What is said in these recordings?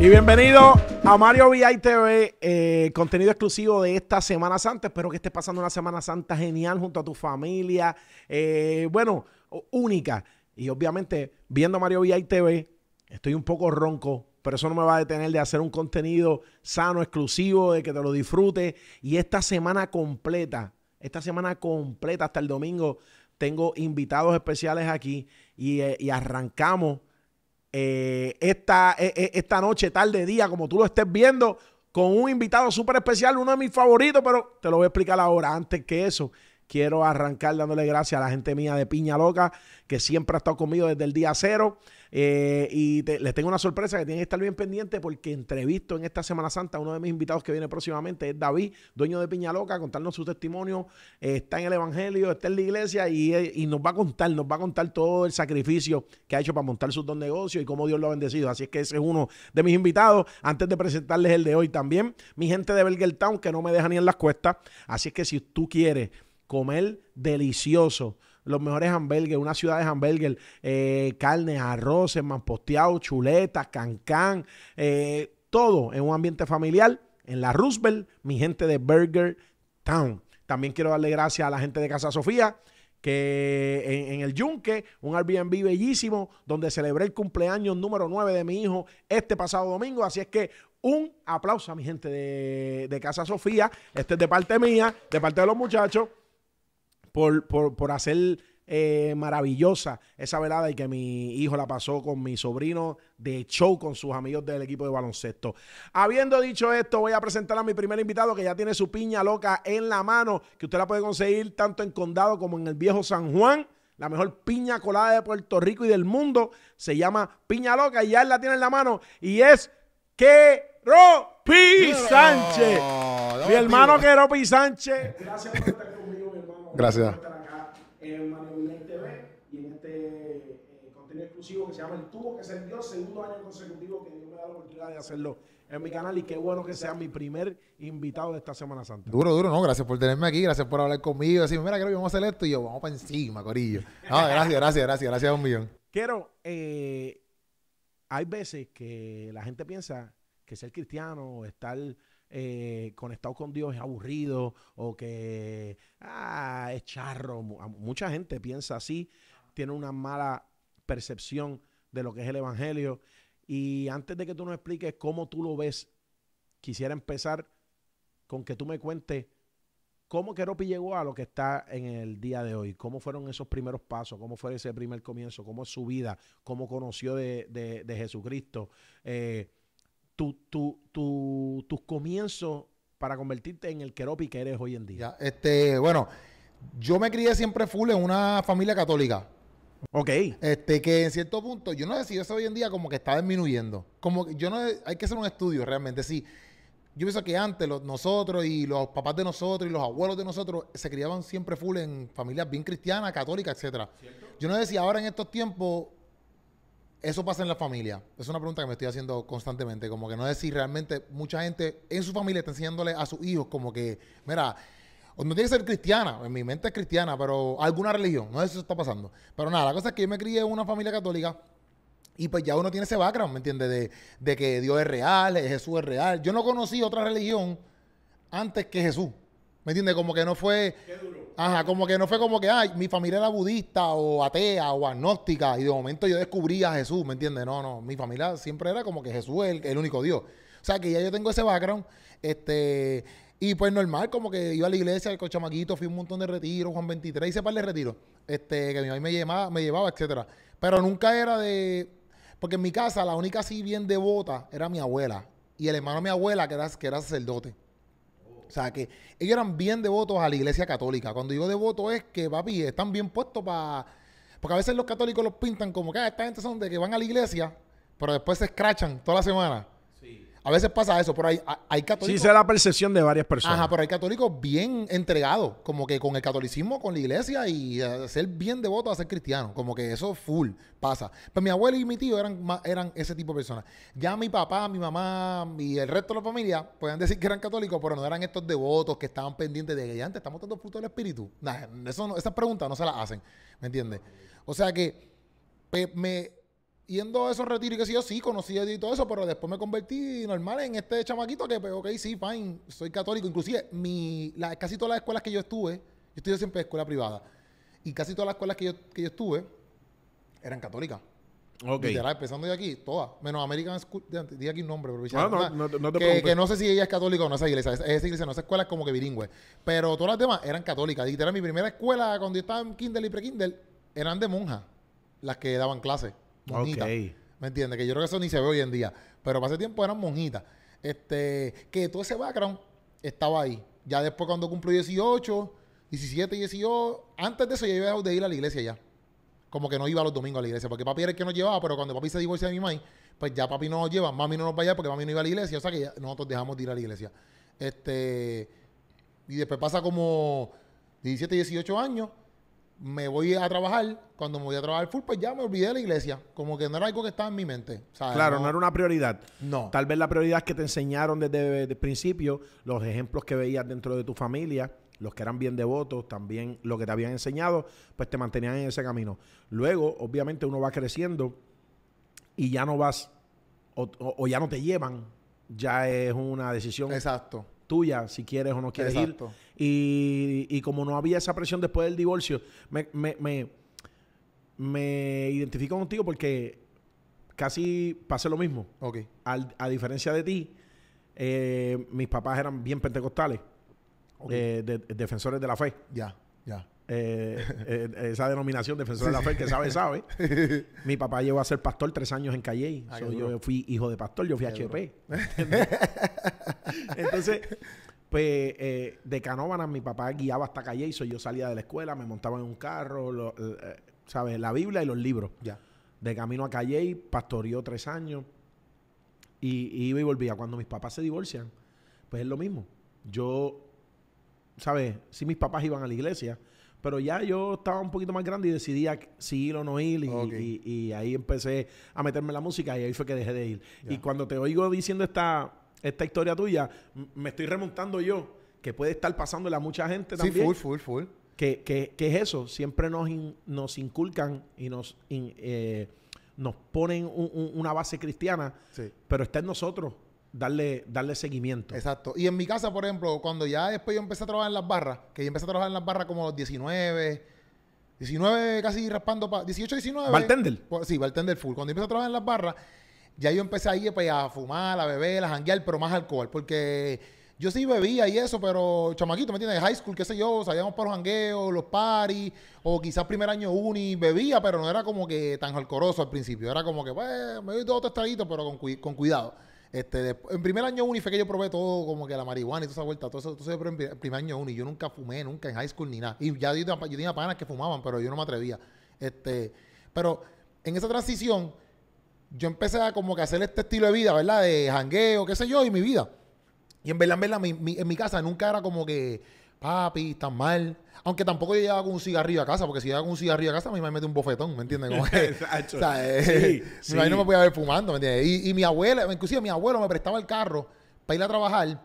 Y bienvenido a Mario VI TV, eh, contenido exclusivo de esta Semana Santa. Espero que estés pasando una Semana Santa genial junto a tu familia. Eh, bueno, única. Y obviamente, viendo Mario VI TV, estoy un poco ronco, pero eso no me va a detener de hacer un contenido sano, exclusivo, de que te lo disfrutes. Y esta semana completa, esta semana completa hasta el domingo, tengo invitados especiales aquí y eh, arrancamos eh, esta, eh, eh, esta noche, tarde, día, como tú lo estés viendo, con un invitado súper especial, uno de mis favoritos, pero te lo voy a explicar ahora. Antes que eso, quiero arrancar dándole gracias a la gente mía de Piña Loca, que siempre ha estado conmigo desde el día cero. Eh, y les tengo una sorpresa que tienen que estar bien pendiente porque entrevisto en esta Semana Santa uno de mis invitados que viene próximamente, es David, dueño de Piña Loca, contarnos su testimonio. Eh, está en el Evangelio, está en la iglesia y, eh, y, nos va a contar, nos va a contar todo el sacrificio que ha hecho para montar sus dos negocios y cómo Dios lo ha bendecido. Así es que ese es uno de mis invitados. Antes de presentarles el de hoy también, mi gente de Belger Town que no me deja ni en las cuestas. Así es que si tú quieres comer delicioso. Los mejores hamburgues, una ciudad de hamburgues, eh, carnes, arroces, mamposteado, chuletas, cancán, eh, todo en un ambiente familiar en la Roosevelt, mi gente de Burger Town. También quiero darle gracias a la gente de Casa Sofía, que en, el Yunque, un Airbnb bellísimo, donde celebré el cumpleaños número 9 de mi hijo este pasado domingo. Así es que un aplauso a mi gente de, de Casa Sofía. Este es de parte mía, de parte de los muchachos por, hacer eh, maravillosa esa velada y que mi hijo la pasó con mi sobrino de show con sus amigos del equipo de baloncesto. Habiendo dicho esto, voy a presentar a mi primer invitado que ya tiene su piña loca en la mano, que usted la puede conseguir tanto en Condado como en el viejo San Juan la mejor piña colada de Puerto Rico y del mundo. Se llama Piña Loca y ya él la tiene en la mano. Y es Quero Sánchez. Mi hermano Quero Sánchez. Gracias por Gracias. Por estar acá en Manuel TV y en este eh, contenido exclusivo que se llama El Tubo que se Dios segundo año consecutivo que Dios me da la oportunidad de hacerlo en mi canal y qué bueno que sea mi primer invitado de esta Semana Santa. Duro, duro, no, gracias por tenerme aquí, gracias por hablar conmigo, decirme, mira, creo que vamos a hacer esto y yo, vamos para encima, corillo. No, gracias, gracias, gracias, gracias a un millón. Quiero, eh, hay veces que la gente piensa que ser cristiano o estar eh, conectado con Dios es aburrido o que ah, es charro. Mucha gente piensa así, tiene una mala percepción de lo que es el Evangelio. Y antes de que tú nos expliques cómo tú lo ves, quisiera empezar con que tú me cuentes cómo Ropi llegó a lo que está en el día de hoy, cómo fueron esos primeros pasos, cómo fue ese primer comienzo, cómo es su vida, cómo conoció de, Jesucristo. Eh, tu, tus comienzos para convertirte en el queropi que eres hoy en día? este, bueno, yo me crié siempre full en una familia católica. Ok. Este, que en cierto punto, yo no sé si eso hoy en día como que está disminuyendo. Como yo no, hay que hacer un estudio realmente. Sí, yo pienso que antes los, nosotros y los papás de nosotros y los abuelos de nosotros se criaban siempre full en familias bien cristianas, católicas, etc. Yo no sé si ahora en estos tiempos eso pasa en la familia. Es una pregunta que me estoy haciendo constantemente, como que no es si realmente mucha gente en su familia está enseñándole a sus hijos como que, mira, no tiene que ser cristiana, en mi mente es cristiana, pero alguna religión, no sé si eso está pasando. Pero nada, la cosa es que yo me crié en una familia católica y pues ya uno tiene ese background, ¿me entiendes? de, que Dios es real, Jesús es real. Yo no conocí otra religión antes que Jesús. ¿Me entiendes? Como que no fue. Qué duro. Ajá, como que no fue como que, ay, mi familia era budista o atea o agnóstica y de momento yo descubrí a Jesús, ¿me entiendes? No, no, mi familia siempre era como que Jesús es el, único Dios. O sea, que ya yo tengo ese background, este. Y pues normal, como que iba a la iglesia con Cochamaquito, fui un montón de retiros, Juan 23, hice par de retiros, este, que mi mamá me llevaba, me llevaba, etcétera. Pero nunca era de. Porque en mi casa la única así bien devota era mi abuela. Y el hermano de mi abuela, que era sacerdote. O sea, que ellos eran bien devotos a la iglesia católica. Cuando digo devoto es que, papi, están bien puestos para... Porque a veces los católicos los pintan como que ah, esta gente son de que van a la iglesia, pero después se escrachan toda la semana. A veces pasa eso, pero hay, hay católicos. Sí, es la percepción de varias personas. Ajá, pero hay católicos bien entregados, como que con el catolicismo, con la iglesia y ser bien devotos a ser cristiano. Como que eso full pasa. Pero pues mi abuelo y mi tío eran, eran ese tipo de personas. Ya mi papá, mi mamá y el resto de la familia podían decir que eran católicos, pero no eran estos devotos que estaban pendientes de que ya antes estamos dando fruto del espíritu. eso no, esas preguntas no se las hacen, ¿me entiendes? O sea que pues, me yendo a esos retiros y que sí, yo sí, conocí y todo eso, pero después me convertí normal en este chamaquito que, pues, ok, sí, fine, soy católico. Inclusive, casi todas las escuelas que yo estuve, yo estudié siempre en escuela privada, y casi todas las escuelas que yo, estuve eran católicas. Okay. Literal, empezando de aquí, todas. Menos American School, di aquí un nombre, pero ah, no, que, que, no sé si ella es católica o no esa iglesia. Esa, esa iglesia no, esa escuela es como que bilingüe. Pero todas las demás eran católicas. Literal, mi primera escuela, cuando yo estaba en Kindle y pre-Kindle, eran de monjas las que daban clases monjitas. ¿Me entiendes? Que yo creo que eso ni se ve hoy en día. Pero hace tiempo eran monjitas. Este, que todo ese background estaba ahí. Ya después cuando cumplo 18, 17, 18, antes de eso ya iba de ir a la iglesia ya. Como que no iba los domingos a la iglesia, porque papi era el que nos llevaba, pero cuando papi se divorció de mi mamá, pues ya papi no nos lleva, mami no nos vaya porque mami no iba a la iglesia, o sea que nosotros dejamos de ir a la iglesia. Este, y después pasa como 17, 18 años, me voy a trabajar, cuando me voy a trabajar full, pues ya me olvidé de la iglesia. Como que no era algo que estaba en mi mente. Claro, no, era una prioridad. No. Tal vez la prioridad que te enseñaron desde, el principio, los ejemplos que veías dentro de tu familia, los que eran bien devotos, también lo que te habían enseñado, pues te mantenían en ese camino. Luego, obviamente, uno va creciendo y ya no vas o, o ya no te llevan. Ya es una decisión. Exacto tuya, si quieres o no quieres ir. Y, como no había esa presión después del divorcio, me, me, me, identifico contigo porque casi pasé lo mismo. Ok. a diferencia de ti, eh, mis papás eran bien pentecostales, eh, defensores de la fe. Ya, ya. Eh, eh, eh, esa denominación, defensor de la fe, que sabe, sabe. Mi papá llegó a ser pastor tres años en Calle. Ah, yo fui hijo de pastor, yo fui HP. Entonces, pues de Canóvanas mi papá guiaba hasta Calle. So, yo salía de la escuela, me montaba en un carro, ¿sabes? La Biblia y los libros. Ya. De camino a Calle, pastoreó tres años. y iba y volvía. Cuando mis papás se divorcian, pues es lo mismo. Yo, ¿sabes? Si mis papás iban a la iglesia pero ya yo estaba un poquito más grande y decidí si ir o no ir. Y, ahí empecé a meterme en la música y ahí fue que dejé de ir. Y cuando te oigo diciendo esta, esta historia tuya, me estoy remontando yo, que puede estar pasándole a mucha gente también. Sí, full, full, full. ¿Qué es eso, siempre nos, nos inculcan y nos, eh, nos ponen una base cristiana, pero está en nosotros darle, darle seguimiento. Exacto. Y en mi casa, por ejemplo, cuando ya después yo empecé a trabajar en las barras, que yo empecé a trabajar en las barras como los 19, 19 casi raspando, para 18, 19. ¿Bartender? tender. Pues, sí, bartender full. Cuando yo empecé a trabajar en las barras, ya yo empecé ahí pues, a fumar, a beber, a janguear, pero más alcohol, porque... Yo sí bebía y eso, pero chamaquito, ¿me entiendes? High school, qué sé yo, salíamos para los jangueos, los paris, o quizás primer año uni, bebía, pero no era como que tan alcoroso al principio. Era como que, pues, me doy todo testadito pero con cuidado. Este, en primer año uni fue que yo probé todo, como que la marihuana y toda esa vuelta, todo eso, pero en primer año uni yo nunca fumé, nunca en high school ni nada. Y ya yo, tenía panas que fumaban, pero yo no me atrevía. Este, pero en esa transición, yo empecé a como que hacer este estilo de vida, ¿verdad? De jangueo, qué sé yo, y mi vida. Y en verdad, en mi, en mi casa nunca era como que, papi, tan mal, aunque tampoco yo llevaba con un cigarrillo a casa, porque si llevaba con un cigarrillo a casa, a mí me mete un bofetón, ¿me entiendes? Exacto. Exacto. o sea, eh, sí, eh, no me podía ver fumando, ¿me entiendes? Y, mi abuela, inclusive mi abuelo me prestaba el carro para ir a trabajar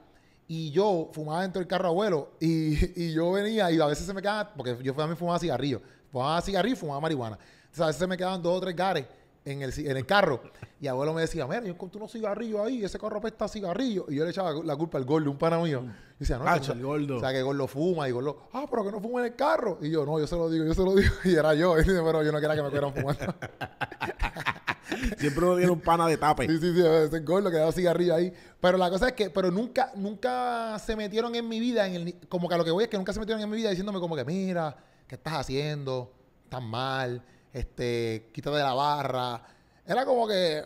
y yo fumaba dentro del carro abuelo y, yo venía y a veces se me quedaba, porque yo también fumaba cigarrillo, fumaba cigarrillo y fumaba marihuana. O sea, a veces se me quedaban dos o tres gares en el, en el carro. Y abuelo me decía, mira, yo encontré unos cigarrillos ahí, ese carro pesta cigarrillo, Y yo le echaba la culpa al gordo, un pana mío. Y decía, no, el gordo. O sea, que gordo fuma. Y gordo, ah, pero que no fuma en el carro. Y yo, no, yo se lo digo, yo se lo digo. Y era yo. Y dice, pero yo no quería que me fueran fumando. Siempre tiene un pana de tape. Sí, sí, sí, ese gordo que daba cigarrillo ahí. Pero la cosa es que, pero nunca, nunca se metieron en mi vida, en el, como que a lo que voy es que nunca se metieron en mi vida diciéndome como que, mira, ¿qué estás haciendo? Estás mal este, quítate la barra. Era como que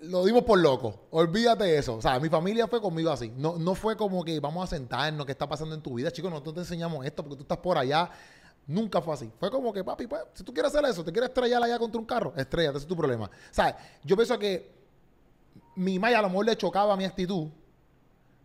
lo dimos por loco. Olvídate de eso. O sea, mi familia fue conmigo así. No, no fue como que vamos a sentarnos, qué está pasando en tu vida, chicos, nosotros te enseñamos esto porque tú estás por allá. Nunca fue así. Fue como que, papi, pues, si tú quieres hacer eso, te quieres estrellar allá contra un carro, estrellate, ese es tu problema. O sea, yo pienso que mi Maya a lo mejor le chocaba mi actitud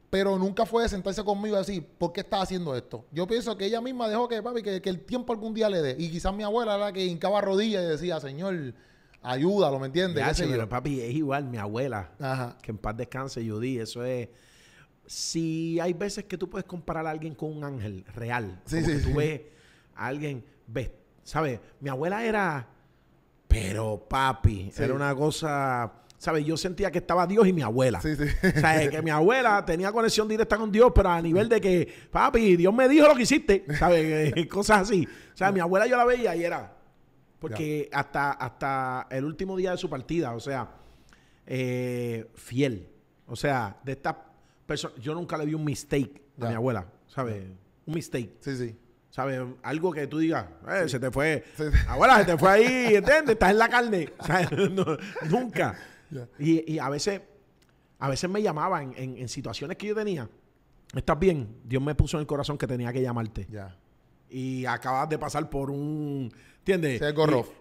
pero nunca fue de sentarse conmigo y decir, ¿por qué está haciendo esto? Yo pienso que ella misma dejó que, papi, que, el tiempo algún día le dé. Y quizás mi abuela era la que hincaba rodillas y decía, Señor, ayúdalo, ¿me entiendes? pero papi, es igual, mi abuela, Ajá. que en paz descanse, Judy, eso es... Si hay veces que tú puedes comparar a alguien con un ángel real, sí, como tú ves a alguien, ves, ¿sabes? Mi abuela era, pero papi, era una cosa ¿sabes? Yo sentía que estaba Dios y mi abuela. Sí, sí. O que mi abuela tenía conexión directa con Dios, pero a nivel de que, papi, Dios me dijo lo que hiciste, ¿sabes? Eh, cosas así. O sea, mi abuela yo la veía y era. Porque hasta, hasta el último día de su partida, o sea, eh, fiel. O sea, de esta persona, yo nunca le vi un mistake de a mi abuela, ¿sabes? Un mistake. Sí, sí. ¿Sabes? Algo que tú digas, eh, se te fue. Abuela, se te fue ahí, ¿entiendes? Estás en la carne. nunca. Y, y, a veces, a veces me llamaban en, situaciones que yo tenía. Estás bien, Dios me puso en el corazón que tenía que llamarte. Ya. Y acabas de pasar por un, ¿entiendes?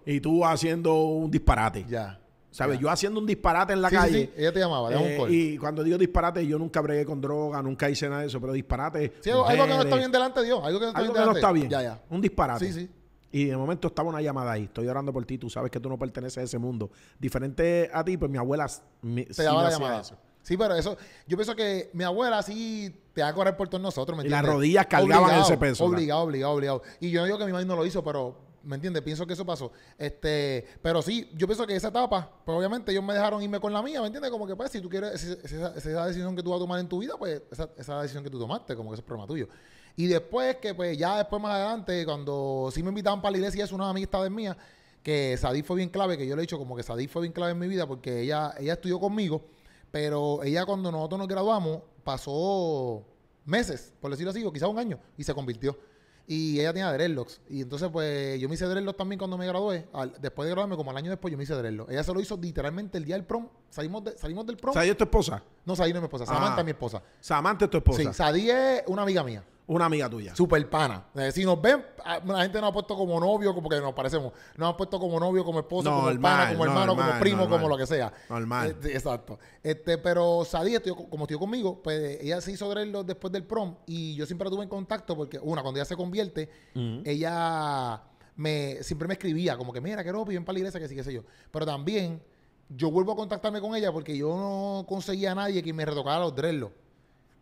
Y, tú haciendo un disparate. Ya. ¿Sabes? Yo haciendo un disparate en la calle. Sí, Ella te llamaba, eh, Y cuando digo disparate, yo nunca bregué con droga, nunca hice nada de eso, pero disparate. Sí, algo, que no está bien delante de Dios. Algo que no está, no está bien. Ya, ya. Un disparate. Sí, sí. Y de momento estaba una llamada ahí. Estoy orando por ti. Tú sabes que tú no perteneces a ese mundo. Diferente a ti, pues mi abuela. se sí me la llamada. Sí, pero eso. Yo pienso que mi abuela sí te va a correr por todos nosotros. ¿me Y las rodillas cargaban ese peso. Obligado, obligado, obligado. Y yo no digo que mi madre no lo hizo, pero. ¿Me entiendes? Pienso que eso pasó. Este, pero sí, yo pienso que esa etapa, pues obviamente ellos me dejaron irme con la mía, ¿me entiendes? Como que pues, si tú quieres, esa, es esa decisión que tú vas a tomar en tu vida, pues esa, esa decisión que tú tomaste, como que ese es problema tuyo. Y después que pues ya después más adelante, cuando sí me invitaban para la iglesia, es una amistad mía, que Sadí fue bien clave, que yo le he dicho como que Sadí fue bien clave en mi vida porque ella, ella estudió conmigo, pero ella cuando nosotros nos graduamos pasó meses, por decirlo así, o quizás un año, y se convirtió. Y ella tenía dreadlocks. Y entonces, pues, yo me hice dreadlocks también cuando me gradué. después de graduarme, como al año después, yo me hice dreadlocks. Ella se lo hizo literalmente el día del prom. Salimos, salimos del prom. Sadí es tu esposa? No, Sadie no es mi esposa. Samantha ah. es mi esposa. Samantha es tu esposa. Sí, Sadie es una amiga mía. Una amiga tuya. Super pana. Eh, si nos ven, ah, la gente nos ha puesto como novio, que nos parecemos. Nos ha puesto como novio, como esposo, como pana, como hermano, como primo, como lo que sea. Normal. Eh, exacto. Este, pero Sadie, como estuvo conmigo, pues eh, ella se hizo dreslo después del prom y yo siempre la tuve en contacto porque, una, cuando ella se convierte, ella me siempre me escribía como que, mira, que no, bien para la iglesia, que sí, que sé yo. Pero también yo vuelvo a contactarme con ella porque yo no conseguía a nadie que me retocara los dreadlocks.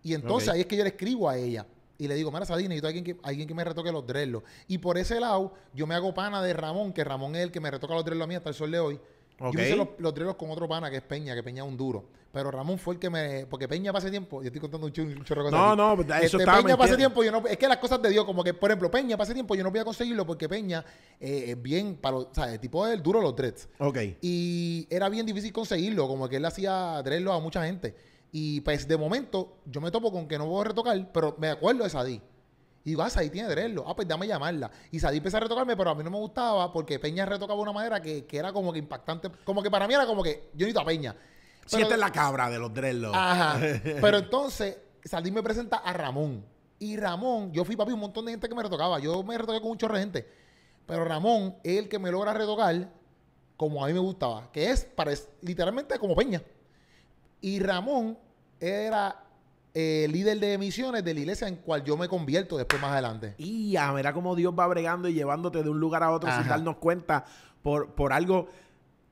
Y entonces ahí es que yo le escribo a ella y le digo, mira, Sadina, necesito alguien que, alguien que me retoque los dreadlocks. Y por ese lado, yo me hago pana de Ramón, que Ramón es el que me retoca los dreadlocks a mí hasta el sol de hoy. Yo hice los, los con otro pana, que es Peña, que Peña es un duro. Pero Ramón fue el que me... Porque Peña pase tiempo... Yo estoy contando un, churro, No, no, pero pues, eso este, Peña tiempo yo no... Es que las cosas de Dios, como que, por ejemplo, Peña pase tiempo yo no voy a conseguirlo porque Peña eh, es bien para... Los, o sea, el tipo es el duro los dreads. Ok. Y era bien difícil conseguirlo, como que él hacía dreadlocks a mucha gente. Y pues de momento yo me topo con que no voy a retocar, pero me acuerdo de Sadí. Y digo, ah, Sadí tiene Drello. Ah, pues dame llamarla. Y Sadí empezó a retocarme, pero a mí no me gustaba porque Peña retocaba de una manera que, era como que impactante. Como que para mí era como que yo necesito a Peña. Pero, si es la cabra de los dreadlocks. Ajá. pero entonces Sadí me presenta a Ramón. Y Ramón, yo fui papi un montón de gente que me retocaba. Yo me retoqué con un chorro gente. Pero Ramón es el que me logra retocar como a mí me gustaba. Que es, para, literalmente como Peña. Y Ramón era eh, líder de misiones de la iglesia en cual yo me convierto después más adelante. Y ya, ah, mira cómo Dios va bregando y llevándote de un lugar a otro sin darnos cuenta por, por algo,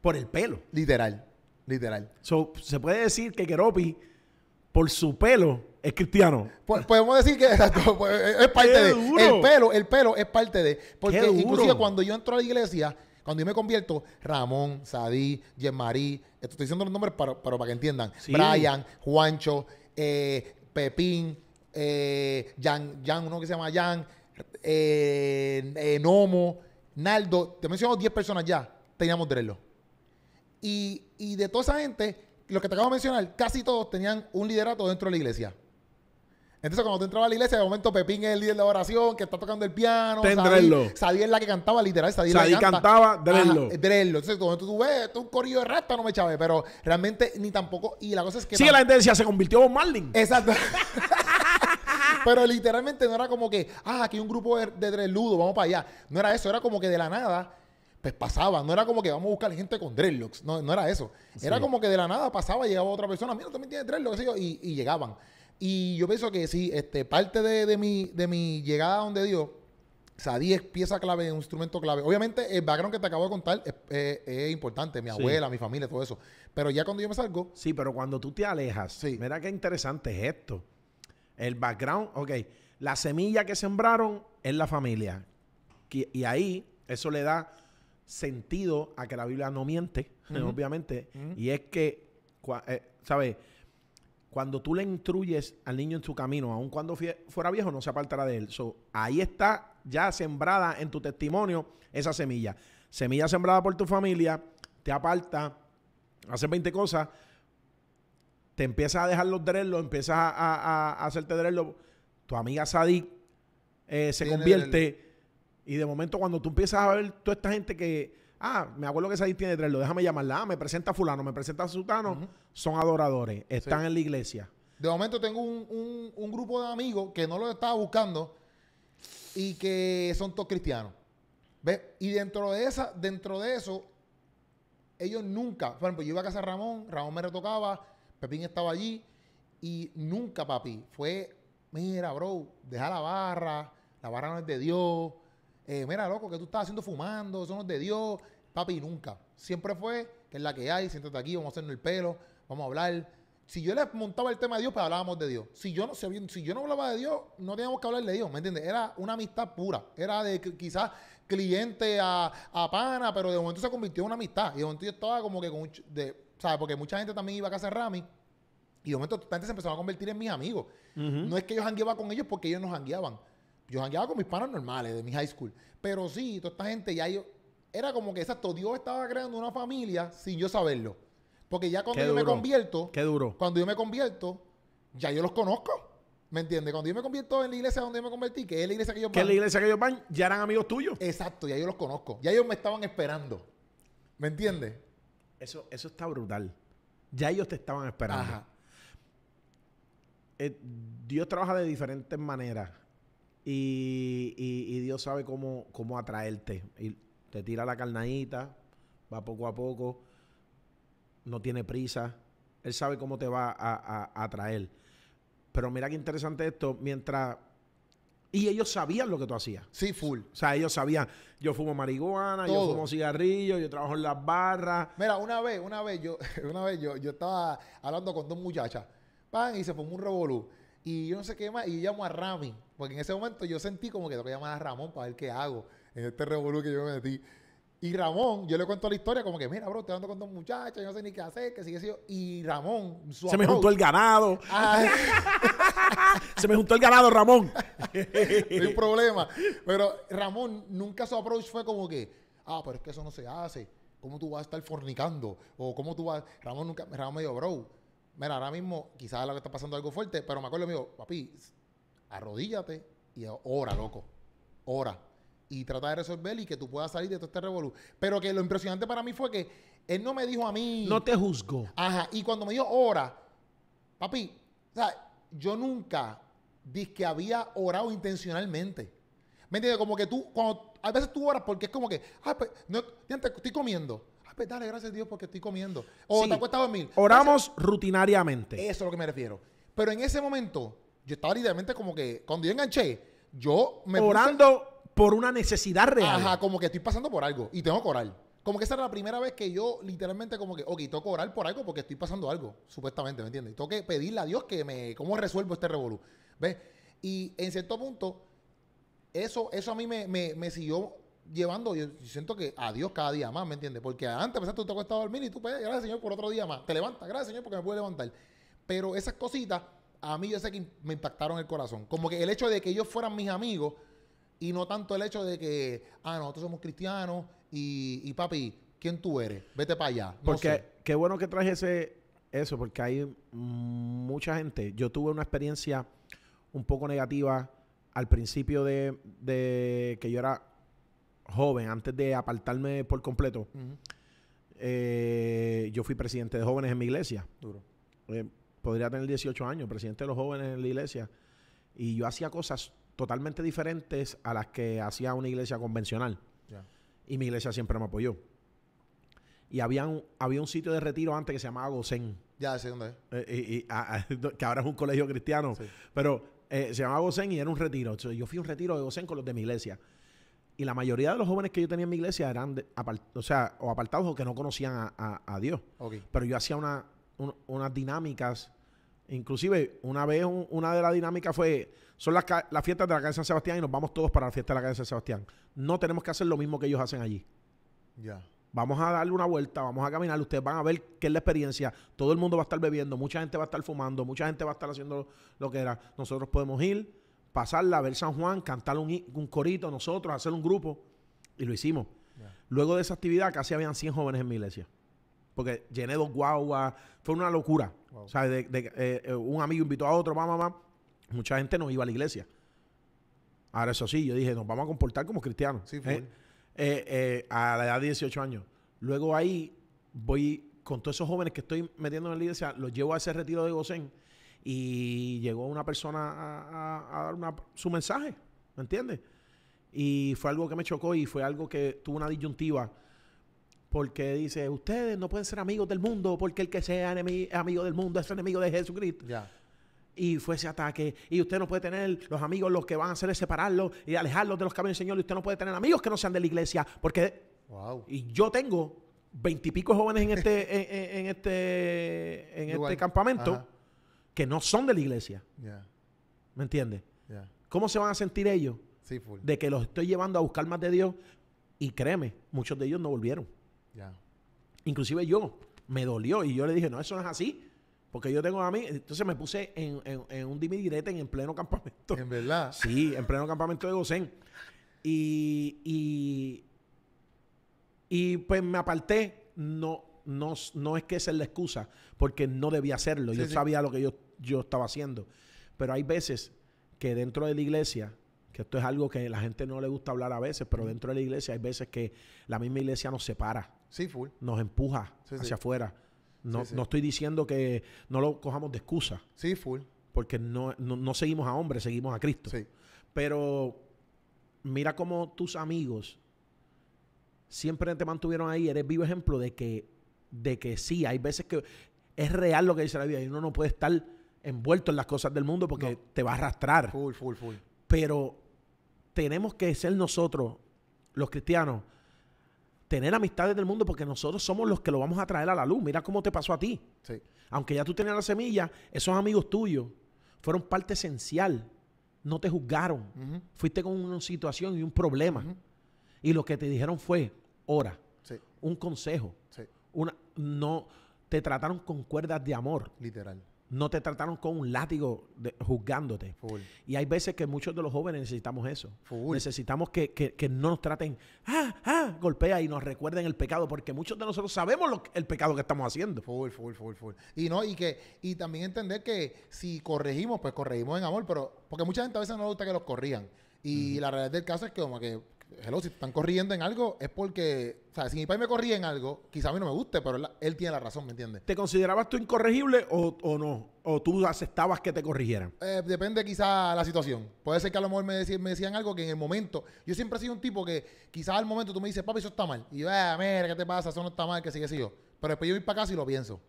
por el pelo. Literal, literal. se puede decir que Keropi, por su pelo, es cristiano. Pues, podemos decir que pues, es parte de. El pelo, el pelo es parte de. Porque inclusive cuando yo entro a la iglesia cuando yo me convierto, Ramón, Sadí, Yemarí, estoy diciendo los nombres para, para, que entiendan. Brian, Juancho, eh, Pepín, eh, Jan, uno que se llama Jan, eh, eh Nomo, Naldo. Te menciono 10 personas ya. Teníamos tres Y, y de toda esa gente, los que te acabo de mencionar, casi todos tenían un liderato dentro de la iglesia. Entonces, cuando tú entrabas a la iglesia, de momento Pepín es el líder de oración, que está tocando el piano. Tendrelo. Sabía es la que cantaba, literal. en la que cantaba, Drello. Eh, Drello. Entonces, cuando tú, ves, tú un de rata, no me chaves. Pero realmente, ni tampoco. Y la cosa es que. Sí, la tendencia, se convirtió en Marlin. Exacto. pero literalmente no era como que, ah, aquí hay un grupo de, de vamos para allá. No era eso, era como que de la nada pues pasaba. No era como que vamos a buscar gente con dreadlocks. No, no era eso. Era como que de la nada pasaba, llegaba otra persona, mira, también tiene dreadlocks, y llegaban. Y yo pienso que sí, este, parte de, de mi, de mi llegada donde Dios, o es 10 piezas clave, un instrumento clave. Obviamente, el background que te acabo de contar es, importante, mi abuela, mi familia, todo eso. Pero ya cuando yo me salgo. Sí, pero cuando tú te alejas, sí. mira qué interesante es esto. El background, ok, la semilla que sembraron es la familia. Y, ahí, eso le da sentido a que la Biblia no miente, obviamente. Y es que, eh, ¿sabes? cuando tú le instruyes al niño en su camino, aun cuando fuera viejo, no se apartará de él. ahí está ya sembrada en tu testimonio esa semilla. Semilla sembrada por tu familia, te aparta, hace 20 cosas, te empiezas a dejar los dreadlocks, empiezas a, a, hacerte Tu amiga Sadik eh, se convierte. Y de momento, cuando tú empiezas a ver toda esta gente que Ah, me acuerdo que esa tiene tres, lo déjame llamarla. Ah, me presenta fulano, me presenta sutano. Son adoradores, están en la iglesia. De momento tengo un, grupo de amigos que no lo estaba buscando y que son todos cristianos. ¿Ves? Y dentro de, esa, dentro de eso, ellos nunca, por ejemplo, yo iba a casa de Ramón, Ramón me retocaba, Pepín estaba allí y nunca, papi, fue, mira, bro, deja la barra, la barra no es de Dios. Eh, mira, loco, que tú estás haciendo fumando, eso no es de Dios. Papi, nunca. Siempre fue que es la que hay, siéntate aquí, vamos a hacernos el pelo, vamos a hablar. Si yo les montaba el tema de Dios, pues hablábamos de Dios. Si yo no, si yo no hablaba de Dios, no teníamos que hablar de Dios, ¿me entiendes? Era una amistad pura. Era de quizás cliente a, pana, pero de momento se convirtió en una amistad. Y de momento yo estaba como que con de, ¿sabes? Porque mucha gente también iba a casa de Rami. Y de momento esta gente se empezó a convertir en mis amigos. No es que yo jangueaba con ellos porque ellos nos jangueaban. Yo jangueaba con mis panas normales de mi high school. Pero sí, toda esta gente ya yo era como que exacto, Dios estaba creando una familia sin yo saberlo. Porque ya cuando yo me convierto, Qué duro. cuando yo me convierto, ya yo los conozco. ¿Me entiendes? Cuando yo me convierto en la iglesia donde yo me convertí, que es la iglesia que yo Que van. la iglesia que ellos van ya eran amigos tuyos. Exacto, ya yo los conozco. Ya ellos me estaban esperando. ¿Me entiendes? Eso, eso está brutal. Ya ellos te estaban esperando. Eh, Dios trabaja de diferentes maneras y, Dios sabe cómo, cómo atraerte. Y te tira la carnadita, va poco a poco, no tiene prisa, él sabe cómo te va a, atraer. Pero mira qué interesante esto, mientras... Y ellos sabían lo que tú hacías. Sí, full. O sea, ellos sabían, yo fumo marihuana, yo fumo cigarrillo, yo trabajo en las barras. Mira, una vez, una vez yo, una vez yo, yo estaba hablando con dos muchachas, pan, y se fumó un revolú. Y yo no sé qué más, y yo llamo a Rami, porque en ese momento yo sentí como que tengo que llamar a Ramón para ver qué hago en este revolución que yo me metí. Y Ramón, yo le cuento la historia como que, mira, bro, te ando con dos muchachos, yo no sé ni qué hacer, que sigue siendo. Y Ramón, su Se me juntó el ganado. Se me juntó el ganado, Ramón. No hay problema. Pero Ramón, nunca su approach fue como que, ah, pero es que eso no se hace. ¿Cómo tú vas a estar fornicando? O cómo tú vas. Ramón nunca. Ramón me dijo, bro, mira, ahora mismo quizás le está pasando algo fuerte, pero me acuerdo, me dijo, papi, arrodíllate y ora, loco. Ora y trata de resolver y que tú puedas salir de todo este revolú. Pero que lo impresionante para mí fue que él no me dijo a mí. No te juzgo. Ajá. Y cuando me dijo ora, papi, o sea, yo nunca dije que había orado intencionalmente. ¿Me entiendes? Como que tú, cuando a veces tú oras porque es como que, ah, pues, no, estoy comiendo. Ah, pues dale, gracias a Dios porque estoy comiendo. O te acuestas a dormir. Oramos rutinariamente. Eso es a lo que me refiero. Pero en ese momento, yo estaba literalmente como que, cuando yo enganché, yo me. Orando por una necesidad real. Ajá, como que estoy pasando por algo y tengo que orar. Como que esa era la primera vez que yo literalmente como que, ok, tengo que orar por algo porque estoy pasando algo, supuestamente, ¿me entiendes? Y tengo que pedirle a Dios que me, ¿cómo resuelvo este revolú? ¿Ves? Y en cierto punto, eso, eso a mí me, siguió llevando, yo siento que a Dios cada día más, ¿me entiendes? Porque antes, a tú te acostabas a dormir y tú puedes, gracias Señor por otro día más, te levantas, gracias Señor porque me pude levantar. Pero esas cositas a mí yo sé que me impactaron el corazón. Como que el hecho de que ellos fueran mis amigos y no tanto el hecho de que, ah, nosotros somos cristianos y, papi, ¿quién tú eres? Vete para allá. porque qué bueno que traje ese, eso, porque hay mucha gente. Yo tuve una experiencia un poco negativa al principio de, que yo era joven, antes de apartarme por completo. Eh, yo fui presidente de jóvenes en mi iglesia. Duro. Eh, podría tener 18 años, presidente de los jóvenes en la iglesia. Y yo hacía cosas totalmente diferentes a las que hacía una iglesia convencional. Y mi iglesia siempre me apoyó. Y había un, había un sitio de retiro antes que se llamaba Gosen Ya, dónde eh, ah, ah, que ahora es un colegio cristiano. Pero eh, se llamaba Gosen y era un retiro. yo fui un retiro de Gosen con los de mi iglesia. Y la mayoría de los jóvenes que yo tenía en mi iglesia eran o apartados o que no conocían a, Dios. Pero yo hacía unas dinámicas Inclusive, una vez, una de las dinámicas fue, son las, fiestas de la calle San Sebastián y nos vamos todos para la fiesta de la calle San Sebastián. No tenemos que hacer lo mismo que ellos hacen allí. Ya. Vamos a darle una vuelta, vamos a caminar, ustedes van a ver qué es la experiencia. Todo el mundo va a estar bebiendo, mucha gente va a estar fumando, mucha gente va a estar haciendo lo, que era. Nosotros podemos ir, pasarla, ver San Juan, cantar un, corito nosotros, hacer un grupo. Y lo hicimos. Luego de esa actividad casi habían 100 jóvenes en mi iglesia. Porque llené dos guaguas, fue una locura. O sea, de, eh, eh, un amigo invitó a otro, mamá, mamá. Mucha gente no iba a la iglesia. Ahora, eso sí, yo dije, nos vamos a comportar como cristianos. Sí, eh, eh a la edad de 18 años. Luego ahí voy con todos esos jóvenes que estoy metiendo en la iglesia, los llevo a ese retiro de Gosén y llegó una persona a, dar su mensaje, ¿me entiendes? Y fue algo que me chocó y fue algo que tuvo una disyuntiva porque dice, ustedes no pueden ser amigos del mundo, porque el que sea amigo del mundo es enemigo de Jesucristo. Y fue ese ataque. Y usted no puede tener los amigos, los que van a hacer es separarlos y alejarlos de los caminos del Señor. usted no puede tener amigos que no sean de la iglesia. Porque. Y yo tengo veintipico jóvenes en este, en, este, en este campamento que no son de la iglesia. ¿Me entiende? ¿Cómo se van a sentir ellos? Sí, de que los estoy llevando a buscar más de Dios. Y créeme, muchos de ellos no volvieron. Inclusive yo, me dolió y yo le dije, no, eso no es así. Porque yo tengo a mí, entonces me puse en, un dimidirete en, pleno campamento. ¿En verdad? Sí, en pleno campamento de Gosén. Y, y, y pues me aparté, no, no, no es que sea la excusa, porque no debía hacerlo. yo sabía lo que yo, yo estaba haciendo. Pero hay veces que dentro de la iglesia, que esto es algo que la gente no le gusta hablar a veces, pero dentro de la iglesia hay veces que la misma iglesia nos separa. Sí, full. Nos empuja hacia afuera. No, estoy diciendo que no lo cojamos de excusa. Sí, full. Porque no, seguimos a hombres, seguimos a Cristo. Pero mira cómo tus amigos siempre te mantuvieron ahí. Eres vivo ejemplo de que, de que sí, hay veces que es real lo que dice la vida y uno no puede estar envuelto en las cosas del mundo porque te va a arrastrar. Full, full, full. Pero tenemos que ser nosotros, los cristianos, tener amistades del mundo porque nosotros somos los que lo vamos a traer a la luz. Mira cómo te pasó a ti. Aunque ya tú tenías la semilla, esos amigos tuyos fueron parte esencial. No te juzgaron. Fuiste con una situación y un problema. Y lo que te dijeron fue, ora, un consejo. Una, no, te trataron con cuerdas de amor. Literal no te trataron con un látigo juzgándote. Y hay veces que muchos de los jóvenes necesitamos eso. Necesitamos que, que, no nos traten, ah, ah, golpea y nos recuerden el pecado, porque muchos de nosotros sabemos el pecado que estamos haciendo. Y, no, y, que, y también entender que si corregimos, pues corregimos en amor, pero porque mucha gente a veces no le gusta que los corrían. Y la realidad del caso es que como que hello, si están corriendo en algo, es porque, si mi padre me corría en algo, quizá a mí no me guste, pero él, tiene la razón, ¿me entiendes? ¿Te considerabas tú incorregible o, no? ¿O tú aceptabas que te corrigieran? Eh, depende quizá la situación. Puede ser que a lo mejor me, decían, algo que en el momento, yo siempre he sido un tipo que quizá al momento tú me dices, papi, eso está mal. Y yo, ah, mira, ¿qué te pasa? Eso no está mal, que sigue que yo. Pero después yo voy para casa y lo pienso.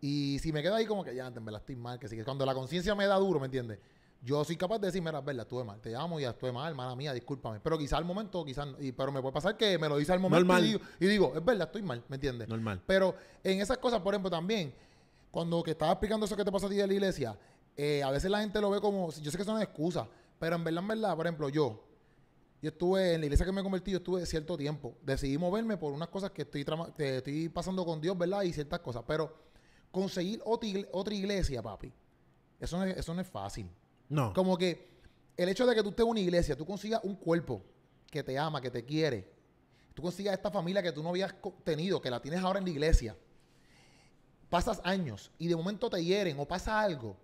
Y si me quedo ahí como que ya, antes me la mal, que sigue cuando la conciencia me da duro, ¿me entiendes? yo soy capaz de decir, mira, verdad, estuve mal, te llamo y estuve mal, hermana mía, discúlpame. Pero quizá al momento, quizás, pero me puede pasar que me lo dice al momento y digo, es verdad, estoy mal, ¿me entiendes? Normal. Pero en esas cosas, por ejemplo, también, cuando que estaba explicando eso que te pasa a ti de la iglesia, eh, a veces la gente lo ve como, yo sé que son excusas, pero en verdad, en verdad, por ejemplo, yo, yo estuve en la iglesia que me convertí, yo estuve cierto tiempo. Decidí moverme por unas cosas que estoy, que estoy pasando con Dios, ¿verdad? Y ciertas cosas. Pero conseguir otra, iglesia, papi, eso no eso no es fácil. No. Como que el hecho de que tú estés en una iglesia, tú consigas un cuerpo que te ama, que te quiere, tú consigas esta familia que tú no habías tenido, que la tienes ahora en la iglesia, pasas años y de momento te hieren o pasa algo,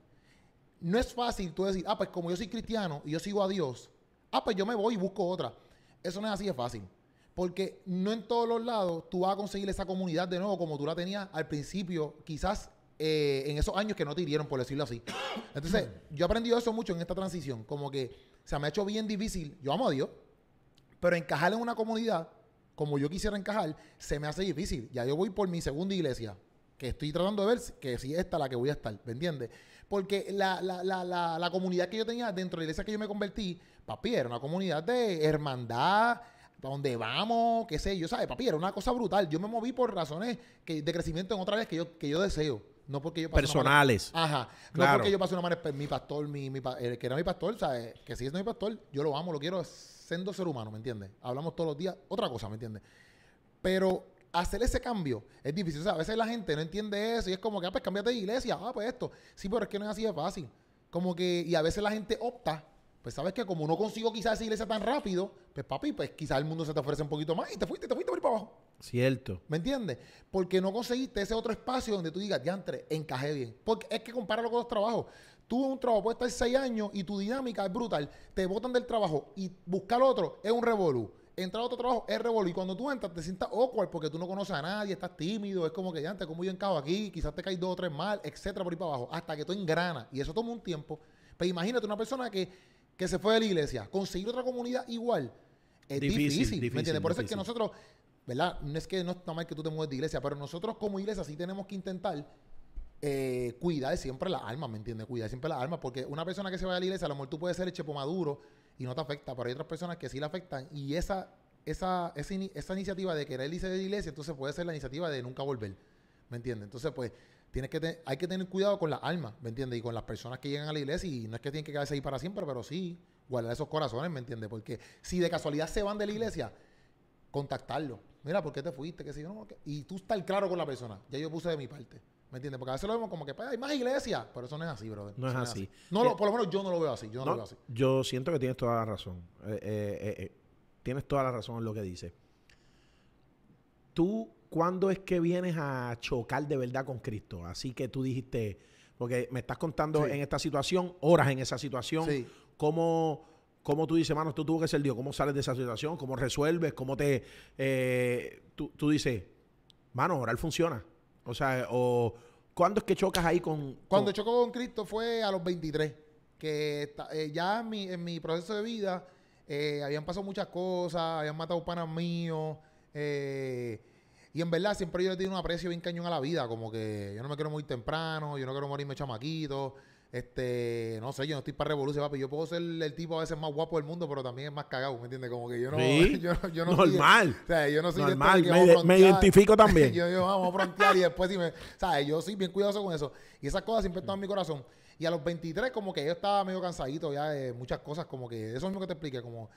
no es fácil tú decir, ah, pues como yo soy cristiano y yo sigo a Dios, ah, pues yo me voy y busco otra. Eso no es así de fácil. Porque no en todos los lados tú vas a conseguir esa comunidad de nuevo como tú la tenías al principio, quizás eh, en esos años que no te hirieron, por decirlo así. Entonces, yo he aprendido eso mucho en esta transición, como que se me ha hecho bien difícil, yo amo a Dios, pero encajar en una comunidad como yo quisiera encajar, se me hace difícil. Ya yo voy por mi segunda iglesia, que estoy tratando de ver que si esta esta la que voy a estar, ¿me entiendes? Porque la, comunidad que yo tenía dentro de la iglesia que yo me convertí, papi, era una comunidad de hermandad, donde vamos, qué sé yo, ¿sabes? Papi, era una cosa brutal. Yo me moví por razones de crecimiento en otra vez que que yo deseo porque Personales. ajá. No porque yo pase una mala mi pastor, eh, que era mi pastor, ¿sabes? Que si es mi pastor, yo lo amo, lo quiero, siendo ser humano, ¿me entiendes? Hablamos todos los días, otra cosa, ¿me entiendes? Pero hacer ese cambio es difícil. O sea, a veces la gente no entiende eso y es como que, ah, pues cámbiate de iglesia, ah, pues esto. Sí, pero es que no es así de fácil. Como que, y a veces la gente opta pues sabes que como no consigo quizás esa iglesia tan rápido, pues papi, pues quizás el mundo se te ofrece un poquito más y te fuiste, te fuiste por ir para abajo. Cierto. ¿Me entiendes? Porque no conseguiste ese otro espacio donde tú digas, diantre, encajé bien. Porque es que compáralo con los trabajos. Tú un trabajo puedes estar seis años y tu dinámica es brutal. Te botan del trabajo y buscar otro es un revolú. Entrar a otro trabajo es revolú. Y cuando tú entras te sientas awkward porque tú no conoces a nadie, estás tímido, es como que, ya diantre, como yo encajo aquí? Quizás te caes dos o tres mal, etcétera, por ir para abajo. Hasta que tú engranas. Y eso toma un tiempo. Pero pues imagínate una persona que que se fue de la iglesia, conseguir otra comunidad igual es difícil. ¿me entiendes? Por eso es que nosotros, ¿verdad? No es que no está mal que tú te mueves de iglesia, pero nosotros como iglesia sí tenemos que intentar eh, cuidar siempre la alma, ¿me entiendes? Cuidar siempre la alma porque una persona que se va de la iglesia, a lo mejor tú puedes ser el chepo maduro y no te afecta, pero hay otras personas que sí le afectan y esa, esa, esa, esa iniciativa de querer irse de la iglesia, entonces puede ser la iniciativa de nunca volver, ¿me entiendes? Entonces, pues que hay que tener cuidado con las almas, ¿me entiendes? Y con las personas que llegan a la iglesia y no es que tienen que quedarse ahí para siempre, pero sí guardar esos corazones, ¿me entiendes? Porque si de casualidad se van de la iglesia, contactarlo. Mira, ¿por qué te fuiste? Y tú estás claro con la persona. Ya yo puse de mi parte. ¿Me entiendes? Porque a veces lo vemos como que pues, hay más iglesia. pero eso no es así, brother. No, es así. No, eh, por lo menos yo no lo veo así. Yo no, lo veo así. Yo siento que tienes toda la razón. Eh, eh, tienes toda la razón en lo que dices. Tú ¿cuándo es que vienes a chocar de verdad con Cristo? Así que tú dijiste, porque me estás contando en esta situación, horas en esa situación, cómo, tú dices, mano, tú tuvo que ser Dios, cómo sales de esa situación, cómo resuelves, cómo te... Eh, tú, dices, mano, orar funciona. O sea, o ¿cuándo es que chocas ahí con... Cuando chocó con Cristo fue a los 23, que eh, ya en mi, proceso de vida eh, habían pasado muchas cosas, habían matado panas míos. Eh, y en verdad siempre yo le tenido un aprecio bien cañón a la vida, como que yo no me quiero morir temprano, yo no quiero morirme chamaquito, este, no sé, yo no estoy para revolución, papi, yo puedo ser el tipo a veces más guapo del mundo, pero también es más cagado, ¿me entiendes? Como que yo no... Yo, Normal. o sea, yo no este Normal, me, identifico también. yo, yo vamos a frontear y después sí me... ¿Sabes? Yo soy bien cuidadoso con eso. Y esas cosas siempre están en mi corazón. Y a los 23 como que yo estaba medio cansadito ya de muchas cosas, como que eso mismo que te expliqué, como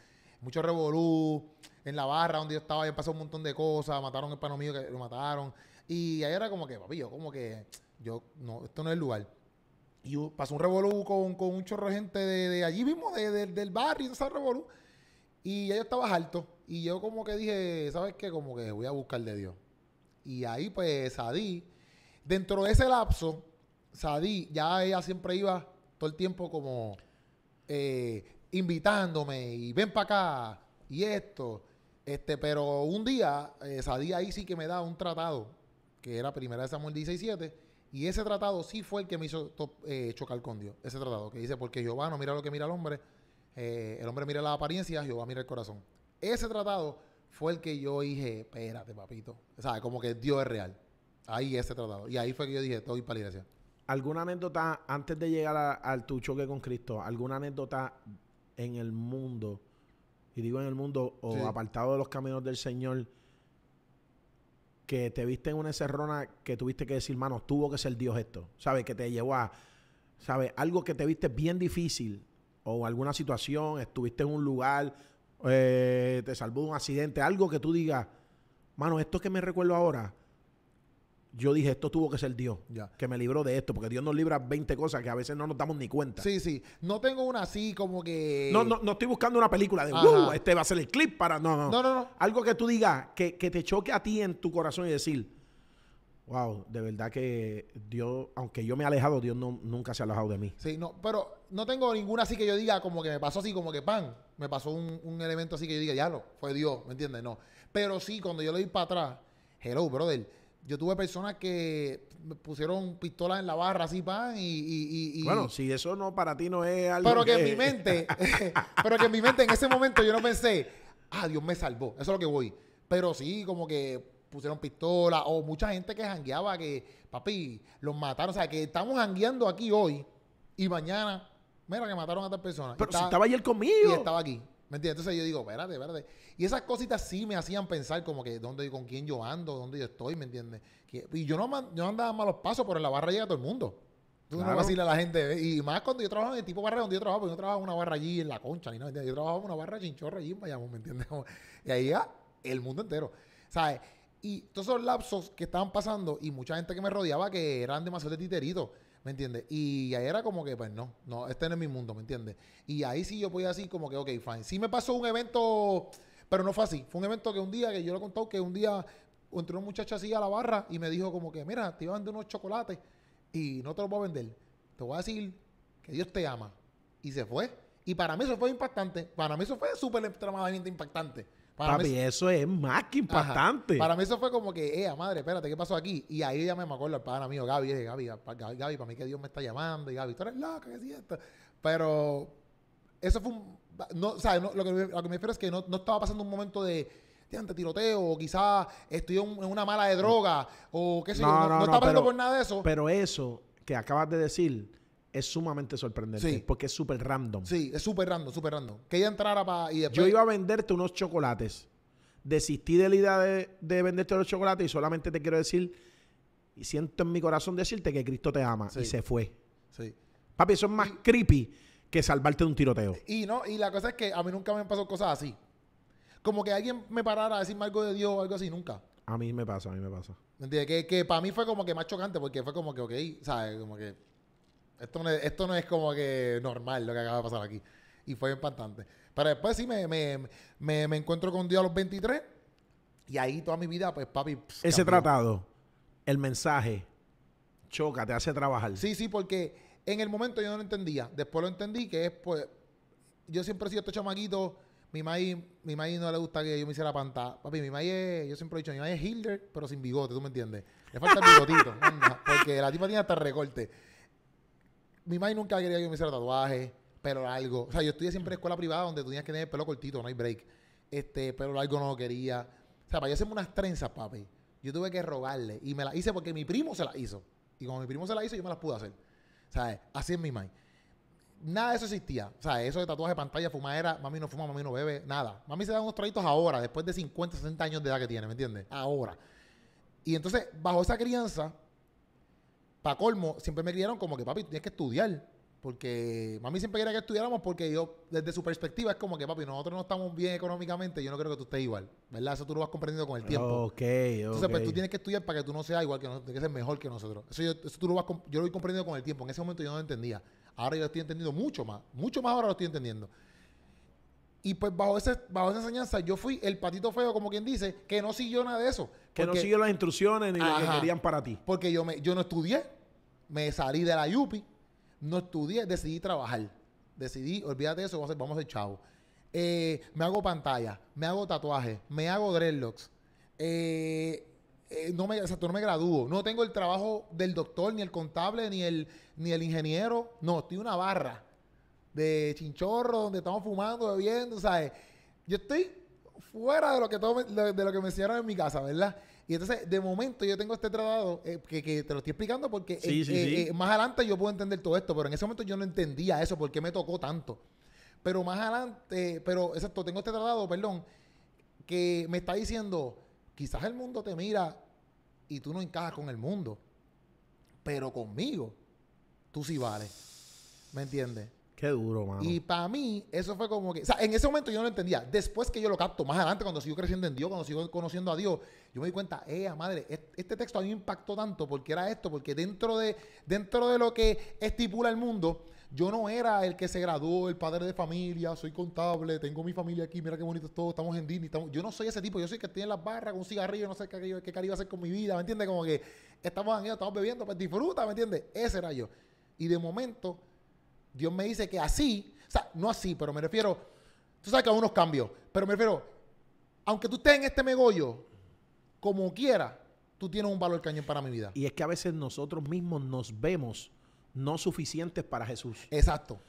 mucho revolú. En la barra donde yo estaba, ya pasó un montón de cosas. Mataron el pano mío que lo mataron. Y ahí era como que, papi, yo como que, yo, no, esto no es el lugar. Y pasó un revolú con, con un chorro de gente de, allí mismo, del barrio, esa Y ya yo estaba alto. Y yo como que dije, ¿sabes qué? Como que voy a buscar de Dios. Y ahí pues Sadí, dentro de ese lapso, Sadí ya ella siempre iba todo el tiempo como... Eh, invitándome y ven para acá y esto. Este, pero un día, esa eh, día ahí sí que me da un tratado, que era primera de Samuel 17 y ese tratado sí fue el que me hizo eh, chocar con Dios. Ese tratado que dice, porque Jehová no mira lo que mira el hombre, eh, el hombre mira la apariencia, Jehová mira el corazón. Ese tratado fue el que yo dije, espérate, papito. O sea, como que Dios es real. Ahí ese tratado. Y ahí fue que yo dije, estoy para la iglesia. ¿Alguna anécdota, antes de llegar al tu choque con Cristo, alguna anécdota en el mundo, y digo en el mundo o apartado de los caminos del Señor, que te viste en una encerrona que tuviste que decir, mano, tuvo que ser Dios esto, ¿sabes? Que te llevó a, ¿sabes? Algo que te viste bien difícil o alguna situación, estuviste en un lugar, eh, te salvó de un accidente, algo que tú digas, mano, esto que me recuerdo ahora yo dije, esto tuvo que ser Dios, que me libró de esto, porque Dios nos libra 20 cosas que a veces no nos damos ni cuenta. Sí, sí. No tengo una así como que... No, no, no estoy buscando una película de, wow. Uh, este va a ser el clip para... No, no. No, Algo que tú digas, que, te choque a ti en tu corazón y decir, wow, de verdad que Dios, aunque yo me he alejado, Dios no, nunca se ha alejado de mí. Sí, no, pero no tengo ninguna así que yo diga como que me pasó así, como que pan, me pasó un, elemento así que yo diga, ya lo, fue Dios, ¿me entiendes? No. Pero sí, cuando yo le doy para atrás, hello, brother, yo tuve personas que pusieron pistolas en la barra así, pan, y, y, y, Bueno, si eso no para ti no es algo. Pero que, en mi mente, pero que en mi mente en ese momento yo no pensé, ah, Dios me salvó. Eso es lo que voy. Pero sí, como que pusieron pistola, o mucha gente que jangueaba, que, papi, los mataron. O sea, que estamos jangueando aquí hoy y mañana, mira que mataron a esta persona. Pero si estaba ayer conmigo. Y estaba aquí. ¿Me entiendes? Entonces yo digo, espérate, espérate. Y esas cositas sí me hacían pensar como que dónde y con quién yo ando, dónde yo estoy, ¿me entiendes? y yo no, yo andaba malos pasos, pero en la barra llega todo el mundo. Tú no vas a a la gente. Y más cuando yo trabajaba en el tipo barra donde yo trabajaba, porque yo trabajaba en una barra allí en la concha, ni nada, Yo trabajaba en una barra chinchorra allí en Miami, ¿me entiendes? Y ahí ya el mundo entero. ¿Sabes? Y todos esos lapsos que estaban pasando y mucha gente que me rodeaba que eran demasiado de titeritos ¿Me entiendes? Y ahí era como que, pues no, no, este no es mi mundo, ¿me entiendes? Y ahí sí yo podía así como que, ok, fine. Sí me pasó un evento, pero no fue así. Fue un evento que un día, que yo lo he contado, que un día entró un muchacho así a la barra y me dijo como que, mira, te iba a vender unos chocolates y no te los voy a vender. Te voy a decir que Dios te ama. Y se fue. Y para mí eso fue impactante. Para mí eso fue súper extremadamente impactante. Para Papi, mí, eso es más que impactante. Para mí eso fue como que, eh, madre, espérate, ¿qué pasó aquí? Y ahí ya me acuerdo al padre mío, Gaby, eh, Gaby, para mí que Dios me está llamando, y Gaby, tú eres loca, ¿qué es esto? Pero eso fue un... No, o sea, lo, que, me refiero es que no, no estaba pasando un momento de, de tiroteo, o quizás estoy en, una mala de droga, o qué sé yo, no, estaba pasando por nada de eso. Pero eso que acabas de decir es sumamente sorprendente. Porque es súper random. Sí, es súper random, súper random. Que ella entrara para. Yo iba a venderte unos chocolates. Desistí de la idea de, venderte los chocolates y solamente te quiero decir. Y siento en mi corazón decirte que Cristo te ama. Y se fue. Sí. Papi, eso es más creepy que salvarte de un tiroteo. Y no, y la cosa es que a mí nunca me han pasado cosas así. Como que alguien me parara a decirme algo de Dios o algo así, nunca. A mí me pasa, a mí me pasa. ¿Me entiendes? Que, que para mí fue como que más chocante porque fue como que, ok, ¿sabes? Como que esto no, es, como que normal lo que acaba de pasar aquí. Y fue impactante. Pero después sí me, me, encuentro con Dios a los 23 y ahí toda mi vida, pues papi... Ese tratado, el mensaje, choca, te hace trabajar. Sí, sí, porque en el momento yo no lo entendía. Después lo entendí que es, pues, yo siempre he sido este chamaquito. Mi maíz, mi maíz no le gusta que yo me hiciera pantalla. Papi, mi maíz es, yo siempre he dicho, mi maíz es Hilder, pero sin bigote, ¿tú me entiendes? Le falta el bigotito, porque la tipa tiene hasta recorte mi madre nunca quería que yo me hiciera tatuaje, pero algo, O sea, yo estudié siempre en escuela privada donde tenías que tener el pelo cortito, no hay break. Este, pero algo no lo quería. O sea, para yo hacerme unas trenzas, papi, yo tuve que rogarle. Y me las hice porque mi primo se las hizo. Y cuando mi primo se las hizo, yo me las pude hacer. ¿Sabes? Así es mi mami. Nada de eso existía. O sea, eso de tatuaje, pantalla, fumadera, mami no fuma, mami no bebe, nada. Mami se da unos traguitos ahora, después de 50, 60 años de edad que tiene, ¿me entiendes? Ahora. Y entonces, bajo esa crianza, a colmo, siempre me criaron como que, papi, tienes que estudiar. Porque mami siempre quería que estudiáramos porque yo, desde su perspectiva, es como que, papi, nosotros no estamos bien económicamente, yo no creo que tú estés igual. ¿Verdad? Eso tú lo vas comprendiendo con el tiempo. Ok, Entonces, pues, tú tienes que estudiar para que tú no seas igual que nosotros, que seas mejor que nosotros. Eso, yo, eso tú lo vas, yo lo voy comprendiendo con el tiempo. En ese momento yo no lo entendía. Ahora yo lo estoy entendiendo mucho más. Mucho más ahora lo estoy entendiendo. Y pues bajo, ese, bajo esa enseñanza yo fui el patito feo, como quien dice, que no siguió nada de eso. Que no siguió las instrucciones ni las que querían para ti. Porque yo, me, yo no estudié, me salí de la Yupi, no estudié, decidí trabajar. Decidí, olvídate de eso, vamos a ser, vamos eh, me hago pantalla, me hago tatuaje, me hago dreadlocks. Eh, eh, no me, o sea, no me gradúo, no tengo el trabajo del doctor, ni el contable, ni el, ni el ingeniero. No, estoy una barra de chinchorro, donde estamos fumando, bebiendo, ¿sabes? Yo estoy fuera de lo que, me, de lo que me enseñaron en mi casa, ¿verdad? Y entonces, de momento, yo tengo este tratado eh, que, te lo estoy explicando porque eh, eh, más adelante yo puedo entender todo esto, pero en ese momento yo no entendía eso, por qué me tocó tanto. Pero más adelante, pero exacto, tengo este tratado, perdón, que me está diciendo, quizás el mundo te mira y tú no encajas con el mundo, pero conmigo tú sí vales. ¿Me entiendes? Qué duro, mano. Y para mí, eso fue como que. O sea, en ese momento yo no lo entendía. Después que yo lo capto, más adelante, cuando sigo creciendo en Dios, cuando sigo conociendo a Dios, yo me di cuenta, eh, madre, este texto a mí me impactó tanto porque era esto, porque dentro de, dentro de lo que estipula el mundo, yo no era el que se graduó, el padre de familia, soy contable, tengo mi familia aquí, mira qué bonito es todo, estamos en Disney. Estamos... Yo no soy ese tipo, yo soy el que tiene en las barras con un cigarrillo, no sé qué, qué a hacer con mi vida, ¿me entiendes? Como que estamos estamos bebiendo, pues disfruta, ¿me entiendes? Ese era yo. Y de momento Dios me dice que así, o sea, no así, pero me refiero, tú sabes que hay unos cambios, pero me refiero, aunque tú estés en este megollo, como quiera, tú tienes un valor cañón para mi vida. Y es que a veces nosotros mismos nos vemos no suficientes para Jesús. Exacto.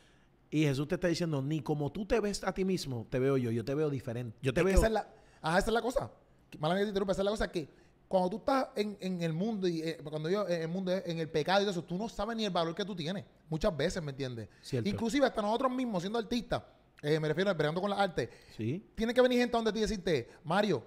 Y Jesús te está diciendo, ni como tú te ves a ti mismo, te veo yo, yo te veo diferente. Yo te veo... Esa la, ajá, esa es la cosa. Mala te interrumpa, esa es la cosa que cuando tú estás en, en el mundo, y eh, cuando yo en el mundo, en el pecado y eso, tú no sabes ni el valor que tú tienes. Muchas veces, ¿me entiendes? Inclusive hasta nosotros mismos, siendo artistas, eh, me refiero a con las arte, tiene que venir gente donde tú decirte, Mario,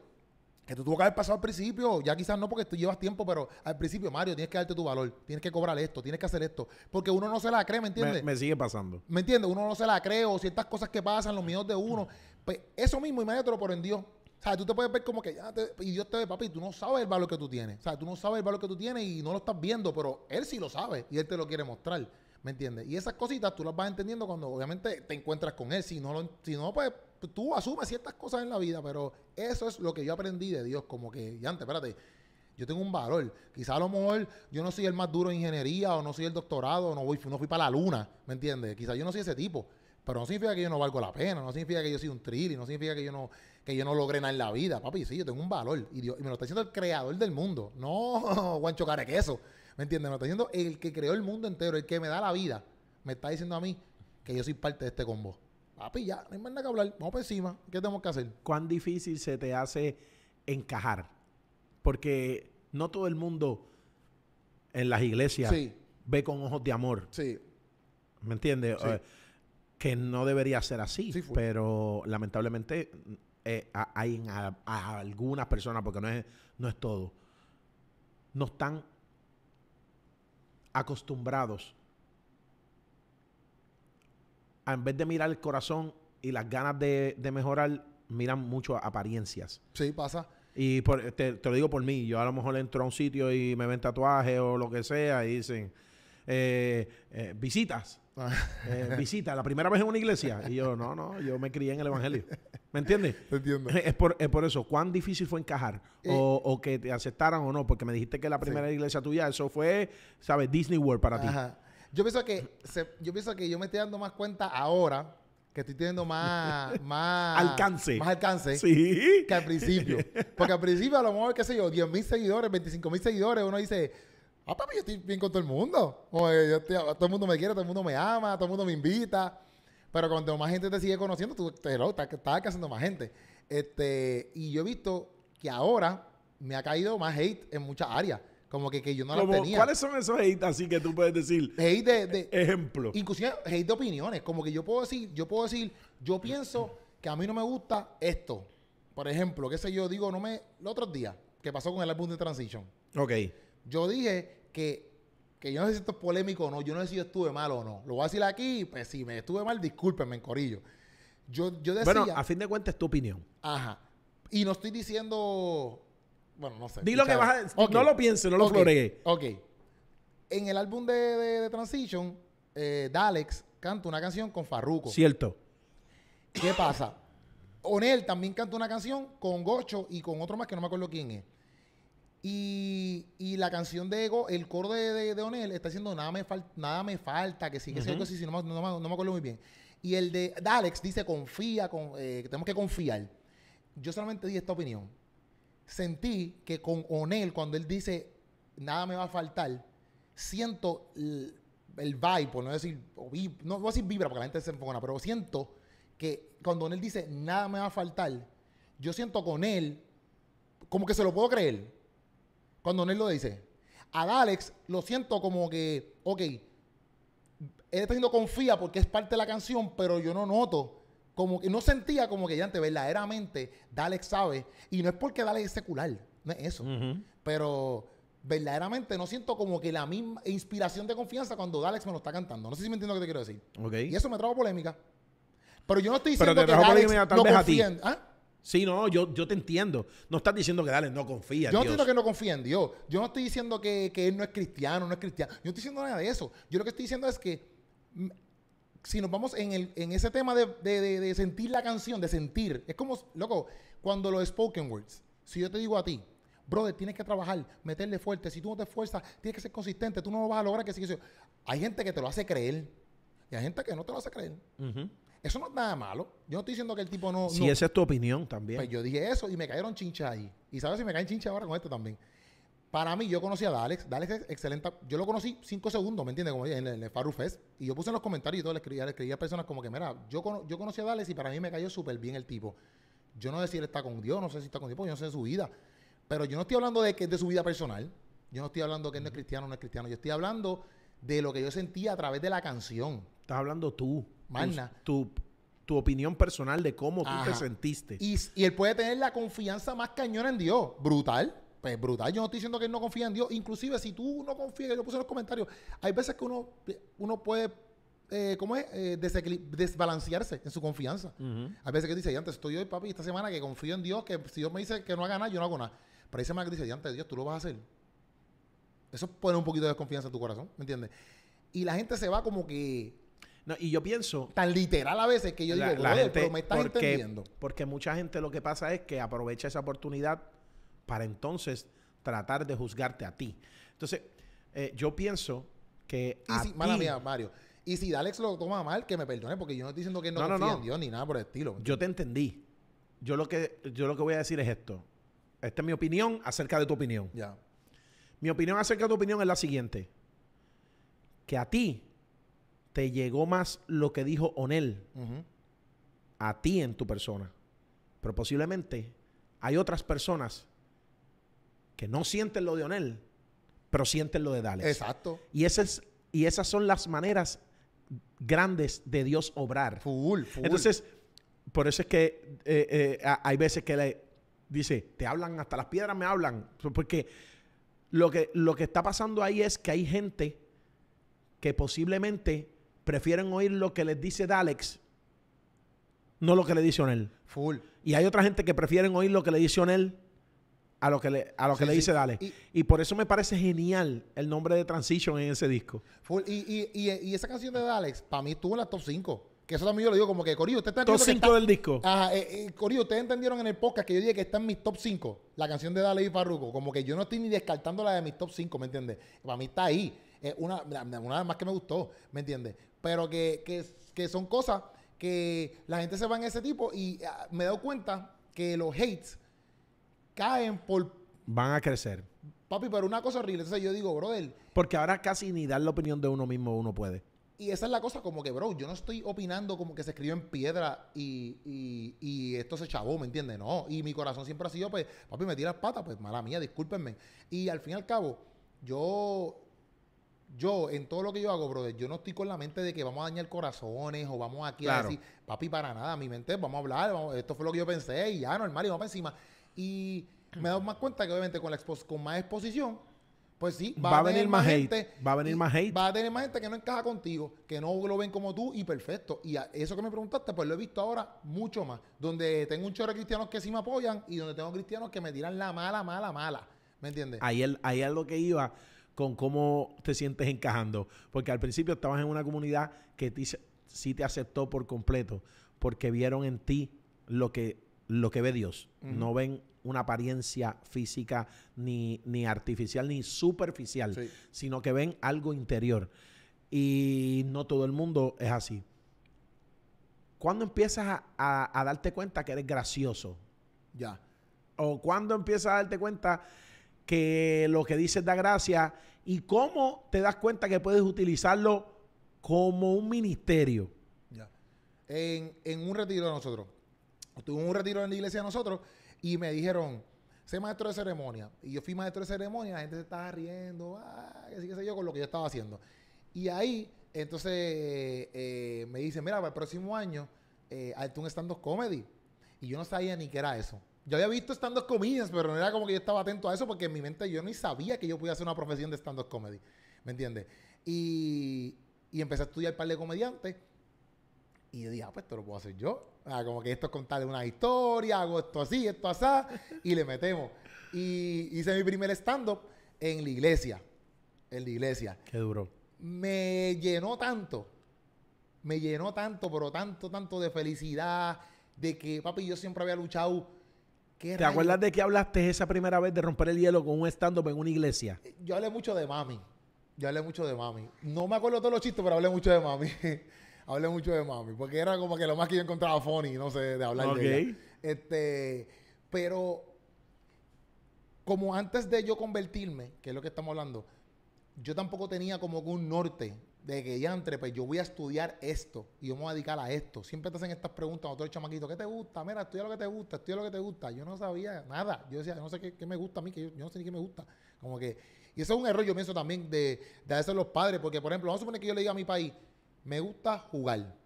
que tú tuvo que haber pasado al principio, ya quizás no porque tú llevas tiempo, pero al principio, Mario, tienes que darte tu valor, tienes que cobrar esto, tienes que hacer esto, porque uno no se la cree, ¿me entiendes? Me, sigue pasando. ¿Me entiendes? Uno no se la cree o ciertas cosas que pasan, los miedos de uno. Pues eso mismo, lo por en Dios. O sea, tú te puedes ver como que ya y Dios te ve, papi, tú no sabes el valor que tú tienes. O sea, tú no sabes el valor que tú tienes y no lo estás viendo, pero él sí lo sabe y él te lo quiere mostrar. ¿Me entiendes? Y esas cositas tú las vas entendiendo cuando obviamente te encuentras con él. Si no, si no pues, pues tú asumes ciertas cosas en la vida, pero eso es lo que yo aprendí de Dios. Como que, ya antes, espérate, yo tengo un valor. Quizá a lo mejor yo no soy el más duro en ingeniería o no soy el doctorado, o no, no fui para la luna, ¿me entiendes? Quizá yo no soy ese tipo, pero no significa que yo no valgo la pena, no significa que yo soy un trilli, no significa que yo no, que yo no logré nada en la vida, papi. Sí, yo tengo un valor. Y, me lo está diciendo el creador del mundo. No, Guancho Carequeso. ¿Me entiendes? Me lo está diciendo el que creó el mundo entero, el que me da la vida. Me está diciendo a mí que yo soy parte de este combo. Papi, ya, no hay más nada que hablar. Vamos por encima. ¿Qué tenemos que hacer? ¿Cuán difícil se te hace encajar? Porque no todo el mundo en las iglesias ve con ojos de amor. Sí. ¿Me entiendes? Eh, que no debería ser así, pero lamentablemente hay eh, algunas personas, porque no es, no es todo, no están acostumbrados a, en vez de mirar el corazón y las ganas de, mejorar, miran mucho apariencias. Sí, pasa. Y te, lo digo por mí, yo a lo mejor entro a un sitio y me ven tatuaje o lo que sea y dicen, eh, eh, visitas, ah. visitas, la primera vez en una iglesia. Y yo, no, no, yo me crié en el Evangelio. ¿Me entiendes? entiendo. Es por, eso. ¿Cuán difícil fue encajar? Eh, o, que te aceptaran o no. Porque me dijiste que la primera iglesia tuya, eso fue, ¿sabes? Disney World para ti. Yo pienso, que yo pienso que yo me estoy dando más cuenta ahora que estoy teniendo más, más alcance. Más alcance sí. que al principio. Porque al principio, a lo mejor, qué sé yo, 10 mil seguidores, 25 mil seguidores, uno dice, ah, papi, yo estoy bien con todo el mundo. Oye, yo estoy, todo el mundo me quiere, todo el mundo me ama, todo el mundo me invita. Pero cuando más gente te sigue conociendo, tú te lo estás, estás más gente. Este, y yo he visto que ahora me ha caído más hate en muchas áreas. Como que, yo no tenía. ¿Cuáles son esos hate así que tú puedes decir? Hate de, Ejemplo. Inclusive hate de opiniones. Como que yo puedo decir, yo puedo decir, yo pienso que a mí no me gusta esto. Por ejemplo, qué sé yo, digo, no me... Los otro días, que pasó con el álbum de Transition. Ok. Yo dije que que yo no sé si esto es polémico o no, yo no sé si yo estuve mal o no. Lo voy a decir aquí, pues si me estuve mal, discúlpenme, en corillo. Yo, yo decía... Bueno, a fin de cuentas es tu opinión. Ajá. Y no estoy diciendo... Bueno, no sé. Dilo que vas a No lo piense, no lo okay. Ok. En el álbum de, de, Transition, eh, Dalex canta una canción con Farruko. Cierto. ¿Qué pasa? Onel también canta una canción con Gocho y con otro más que no me acuerdo quién es. Y, la canción de Ego, el coro de, de, Onel está diciendo nada me, falta nada me falta, que sí, que así, sí, no, me acuerdo muy bien. Y el de, Alex dice confía, con, eh, tenemos que confiar. Yo solamente di esta opinión. Sentí que con Onel, cuando él dice nada me va a faltar, siento el, vibe, por no decir, no voy a decir vibra porque la gente se enfocona, pero siento que cuando Onel dice nada me va a faltar, yo siento con él como que se lo puedo creer cuando Nel lo dice. A Dalex lo siento como que, ok, él está teniendo confía porque es parte de la canción, pero yo no noto. Como que no sentía como que ya antes, verdaderamente, Dalex sabe. Y no es porque Dalex es secular, no es eso. Pero verdaderamente no siento como que la misma inspiración de confianza cuando Dalex me lo está cantando. No sé si me entiendo lo que te quiero decir. Okay. Y eso me trajo polémica. Pero yo no estoy diciendo que Dalex lo confía Sí, no, yo, yo te entiendo. No estás diciendo que dale, no confía. yo no estoy que no confía en Dios. Yo no estoy diciendo que, él no es cristiano, no es cristiano. Yo no estoy diciendo nada de eso. Yo lo que estoy diciendo es que mm, si nos vamos en, ese tema de, sentir la canción, de sentir, es como, loco, cuando los spoken words, si yo te digo a ti, brother, tienes que trabajar, meterle fuerte, si tú no te esfuerzas, tienes que ser consistente, tú no lo vas a lograr que sigue Hay gente que te lo hace creer y hay gente que no te lo hace creer. Eso no es nada malo. Yo no estoy diciendo que el tipo no. Si esa es tu opinión también. Pues yo dije eso y me cayeron chinchas ahí. Y sabes si me caen chinchas ahora con esto también. Para mí, yo conocí a Dalex. Dalex es excelente. Yo lo conocí cinco segundos, ¿me entiendes? Como en el, en el Y yo puse en los comentarios y todo, le escribía, le personas como que, mira, yo, yo conocí a Dalex y para mí me cayó súper bien el tipo. Yo no sé si él está con Dios, no sé si está con Dios, pues yo no sé de su vida. Pero yo no estoy hablando de que es de su vida personal. Yo no estoy hablando que él no es cristiano no es cristiano. Yo estoy hablando de lo que yo sentía a través de la canción. Estás hablando tú. Magna. Tu, opinión personal de cómo tú te sentiste. Y, y, él puede tener la confianza más cañona en Dios. Brutal. Pues brutal. Yo no estoy diciendo que él no confía en Dios. Inclusive, si tú no confías, yo lo puse en los comentarios, hay veces que uno, uno puede eh, ¿cómo es? Eh, desbalancearse en su confianza. Hay veces que dice, y antes estoy hoy, papi, esta semana que confío en Dios, que si Dios me dice que no haga nada, yo no hago nada. Pero hay semanas que dice, y antes Dios, tú lo vas a hacer. Eso pone un poquito de desconfianza en tu corazón, ¿me entiendes? Y la gente se va como que y yo pienso. Tan literal a veces que yo digo, gente, pero me estás porque, entendiendo. Porque mucha gente lo que pasa es que aprovecha esa oportunidad para entonces tratar de juzgarte a ti. Entonces, eh, yo pienso que. mala mía, Mario. Y si Alex lo toma mal, que me perdone, porque yo no estoy diciendo que no, no, ni nada por el estilo. Yo te entendí. Yo lo que, yo lo que voy a decir es esto. Esta es mi opinión acerca de tu opinión. Ya. Mi opinión acerca de tu opinión es la siguiente. Que a ti te llegó más lo que dijo Onel a ti en tu persona. Pero posiblemente hay otras personas que no sienten lo de Onel, pero sienten lo de Dale. Exacto. Y, esas, y esas son las maneras grandes de Dios obrar. Full, full. Entonces, por eso es que eh, eh, hay veces que le dice, te hablan hasta las piedras, me hablan. Porque lo que, lo que está pasando ahí es que hay gente que posiblemente prefieren oír lo que les dice Dalex, no lo que le dice Onel. Full. Y hay otra gente que prefieren oír lo que le dice Onel a lo que le, a lo que le dice Dalex. Y, por eso me parece genial el nombre de Transition en ese disco. Full. Y, y, esa canción de Dalex, para mí estuvo en la top 5. Que eso también yo le digo como que, Corillo, usted está... Top 5 del disco. Ajá, eh, eh, ustedes entendieron en el podcast que yo dije que está en mis top 5, la canción de Dale y Farruko. Como que yo no estoy ni descartando la de mis top 5, ¿me entiendes? Para mí está ahí una, una vez más que me gustó, ¿me entiendes? Pero que, son cosas que la gente se va en ese tipo y ah, me he dado cuenta que los hates caen por... Van a crecer. Papi, pero una cosa horrible. Entonces yo digo, brother... Porque ahora casi ni dar la opinión de uno mismo uno puede. Y esa es la cosa, como que, bro, yo no estoy opinando como que se escribió en piedra y, esto se chavó, ¿me entiendes? No. Y mi corazón siempre ha sido, pues, papi, me tiras patas, pues, mala mía, discúlpenme. Y al fin y al cabo, yo yo, en todo lo que yo hago, brother, yo no estoy con la mente de que vamos a dañar corazones o vamos aquí a decir, papi, para nada, mi mente, vamos a hablar, esto fue lo que yo pensé y ya, normal, y vamos para encima. Y me he dado más cuenta que obviamente con, la con más exposición, pues sí, va, a, venir más Gente, va a venir más hate. Va a tener más gente que no encaja contigo, que no lo ven como tú y perfecto. Y eso que me preguntaste, pues lo he visto ahora mucho más. Donde tengo un chorro de cristianos que sí me apoyan y donde tengo cristianos que me tiran la mala, mala, mala. ¿Me entiendes? ahí es lo que iba con cómo te sientes encajando. Porque al principio estabas en una comunidad que sí te aceptó por completo, porque vieron en ti lo que, lo que ve Dios. No ven una apariencia física ni, ni artificial ni superficial, sino que ven algo interior. Y no todo el mundo es así. ¿Cuándo empiezas a, darte cuenta que eres gracioso? Ya. ¿O cuándo empiezas a darte cuenta que lo que dices da gracia y cómo te das cuenta que puedes utilizarlo como un ministerio. En, un retiro de nosotros, tuve un retiro en la iglesia de nosotros y me dijeron, sé maestro de ceremonia. Y yo fui maestro de ceremonia, la gente se estaba riendo, así ah, que sé yo, con lo que yo estaba haciendo. Y ahí, entonces, eh, me dicen, mira, para el próximo año, hay eh, un stand-up comedy. Y yo no sabía ni qué era eso. Yo había visto stand-up comedians, pero no era como que yo estaba atento a eso porque en mi mente yo ni sabía que yo podía hacer una profesión de stand-up comedy. ¿Me entiendes? Y, y empecé a estudiar par de comediantes. Y yo dije, ah, pues esto lo puedo hacer yo. Ah, como que esto es contarle una historia, hago esto así, esto asá, y le metemos. Y hice mi primer stand-up en la iglesia. En la iglesia. Qué duro. Me llenó tanto. Me llenó tanto, pero tanto, tanto de felicidad, de que, papi, yo siempre había luchado ¿Te acuerdas de qué hablaste esa primera vez de romper el hielo con un stand-up en una iglesia? Eh, yo hablé mucho de mami. Yo hablé mucho de mami. No me acuerdo todos los chistes, pero hablé mucho de mami. hablé mucho de mami. Porque era como que lo más que yo encontraba funny, no sé, de hablar de ella. Este, pero como antes de yo convertirme, que es lo que estamos hablando, yo tampoco tenía como un norte de que ya entre, pues yo voy a estudiar esto y yo me voy a dedicar a esto. Siempre te hacen estas preguntas a chamaquito ¿qué te gusta? Mira, estudia lo que te gusta, estudia lo que te gusta. Yo no sabía nada. Yo decía, no sé qué, me gusta a mí, que yo, no sé ni qué me gusta. Como que, y eso es un error, yo pienso también de, de hacer los padres, porque por ejemplo, vamos a suponer que yo le diga a mi país, me gusta jugar.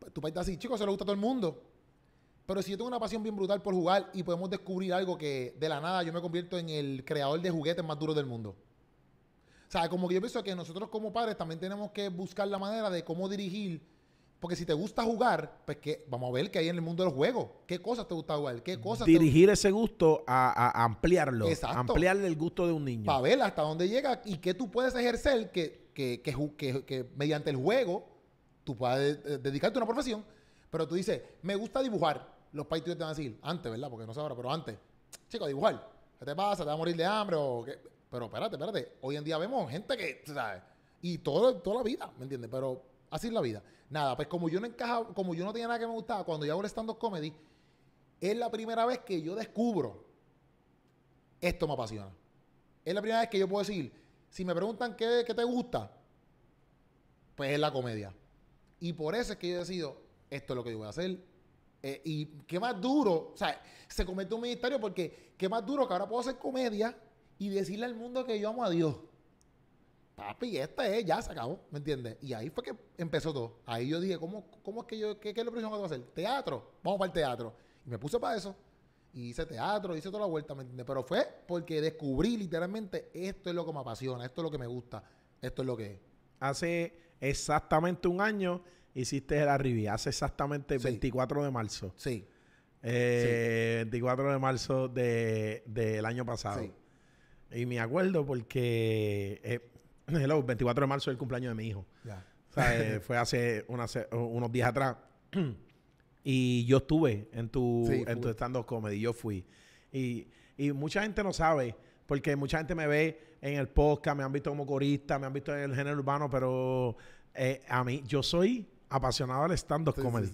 Pues, tu país está así, chicos, se le gusta a todo el mundo. Pero si yo tengo una pasión bien brutal por jugar y podemos descubrir algo que de la nada yo me convierto en el creador de juguetes más duro del mundo. O sea, como que yo pienso que nosotros como padres también tenemos que buscar la manera de cómo dirigir. Porque si te gusta jugar, pues que vamos a ver qué hay en el mundo del juegos. ¿Qué cosas te gusta jugar? ¿Qué cosas Dirigir ese gusto a, ampliarlo. Exacto. Ampliarle el gusto de un niño. Para ver hasta dónde llega y qué tú puedes ejercer que, que, que, mediante el juego tú puedas eh, eh, dedicarte a una profesión. Pero tú dices, me gusta dibujar. Los países te van a decir, antes, ¿verdad? Porque no sé ahora, pero antes. Chico, dibujar. ¿Qué te pasa? ¿Te vas a morir de hambre? ¿O qué? Pero espérate, espérate. Hoy en día vemos gente que, ¿sabes? Y todo, toda la vida, ¿me entiendes? Pero así es la vida. Nada, pues como yo no encajaba, como yo no tenía nada que me gustaba, cuando yo hago el stand-up comedy, es la primera vez que yo descubro esto me apasiona. Es la primera vez que yo puedo decir, si me preguntan qué, qué te gusta, pues es la comedia. Y por eso es que yo he decido, esto es lo que yo voy a hacer. Eh, y qué más duro, o sea, se comete un ministerio porque qué más duro que ahora puedo hacer comedia y decirle al mundo que yo amo a Dios. Papi, esta es, ya se acabó, ¿me entiendes? Y ahí fue que empezó todo. Ahí yo dije, ¿cómo, cómo es que yo, qué, es lo que voy a hacer? Teatro, vamos para el teatro. Y me puse para eso. Y hice teatro, hice toda la vuelta, ¿me entiendes? Pero fue porque descubrí literalmente esto es lo que me apasiona, esto es lo que me gusta, esto es lo que es. Hace exactamente un año hiciste la Arribí, hace exactamente 24 de marzo. Sí. 24 eh, de marzo del de, año pasado. Y me acuerdo porque, eh, el 24 de marzo es el cumpleaños de mi hijo. Eh, fue hace unos días atrás. y yo estuve en tu, stand-up comedy, yo fui. Y, mucha gente no sabe, porque mucha gente me ve en el podcast, me han visto como corista, me han visto en el género urbano, pero eh, a mí, yo soy apasionado al stand-up comedy.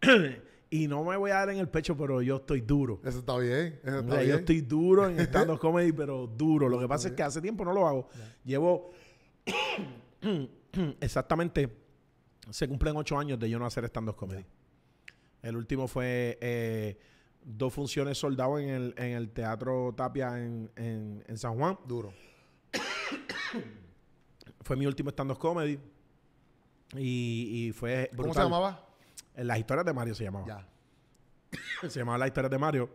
Y no me voy a dar en el pecho, pero yo estoy duro. Eso está bien. Yo estoy duro en stand-up comedy, pero duro. Lo que pasa es que hace tiempo no lo hago. Llevo exactamente, se cumplen ocho años de yo no hacer stand comedy. El último fue eh, dos funciones soldado en el, en el Teatro Tapia en, San Juan. Duro. fue mi último stand comedy. Y, y fue ¿Cómo se llamaba? Las historias de Mario se llamaba. se llamaba Las historias de Mario.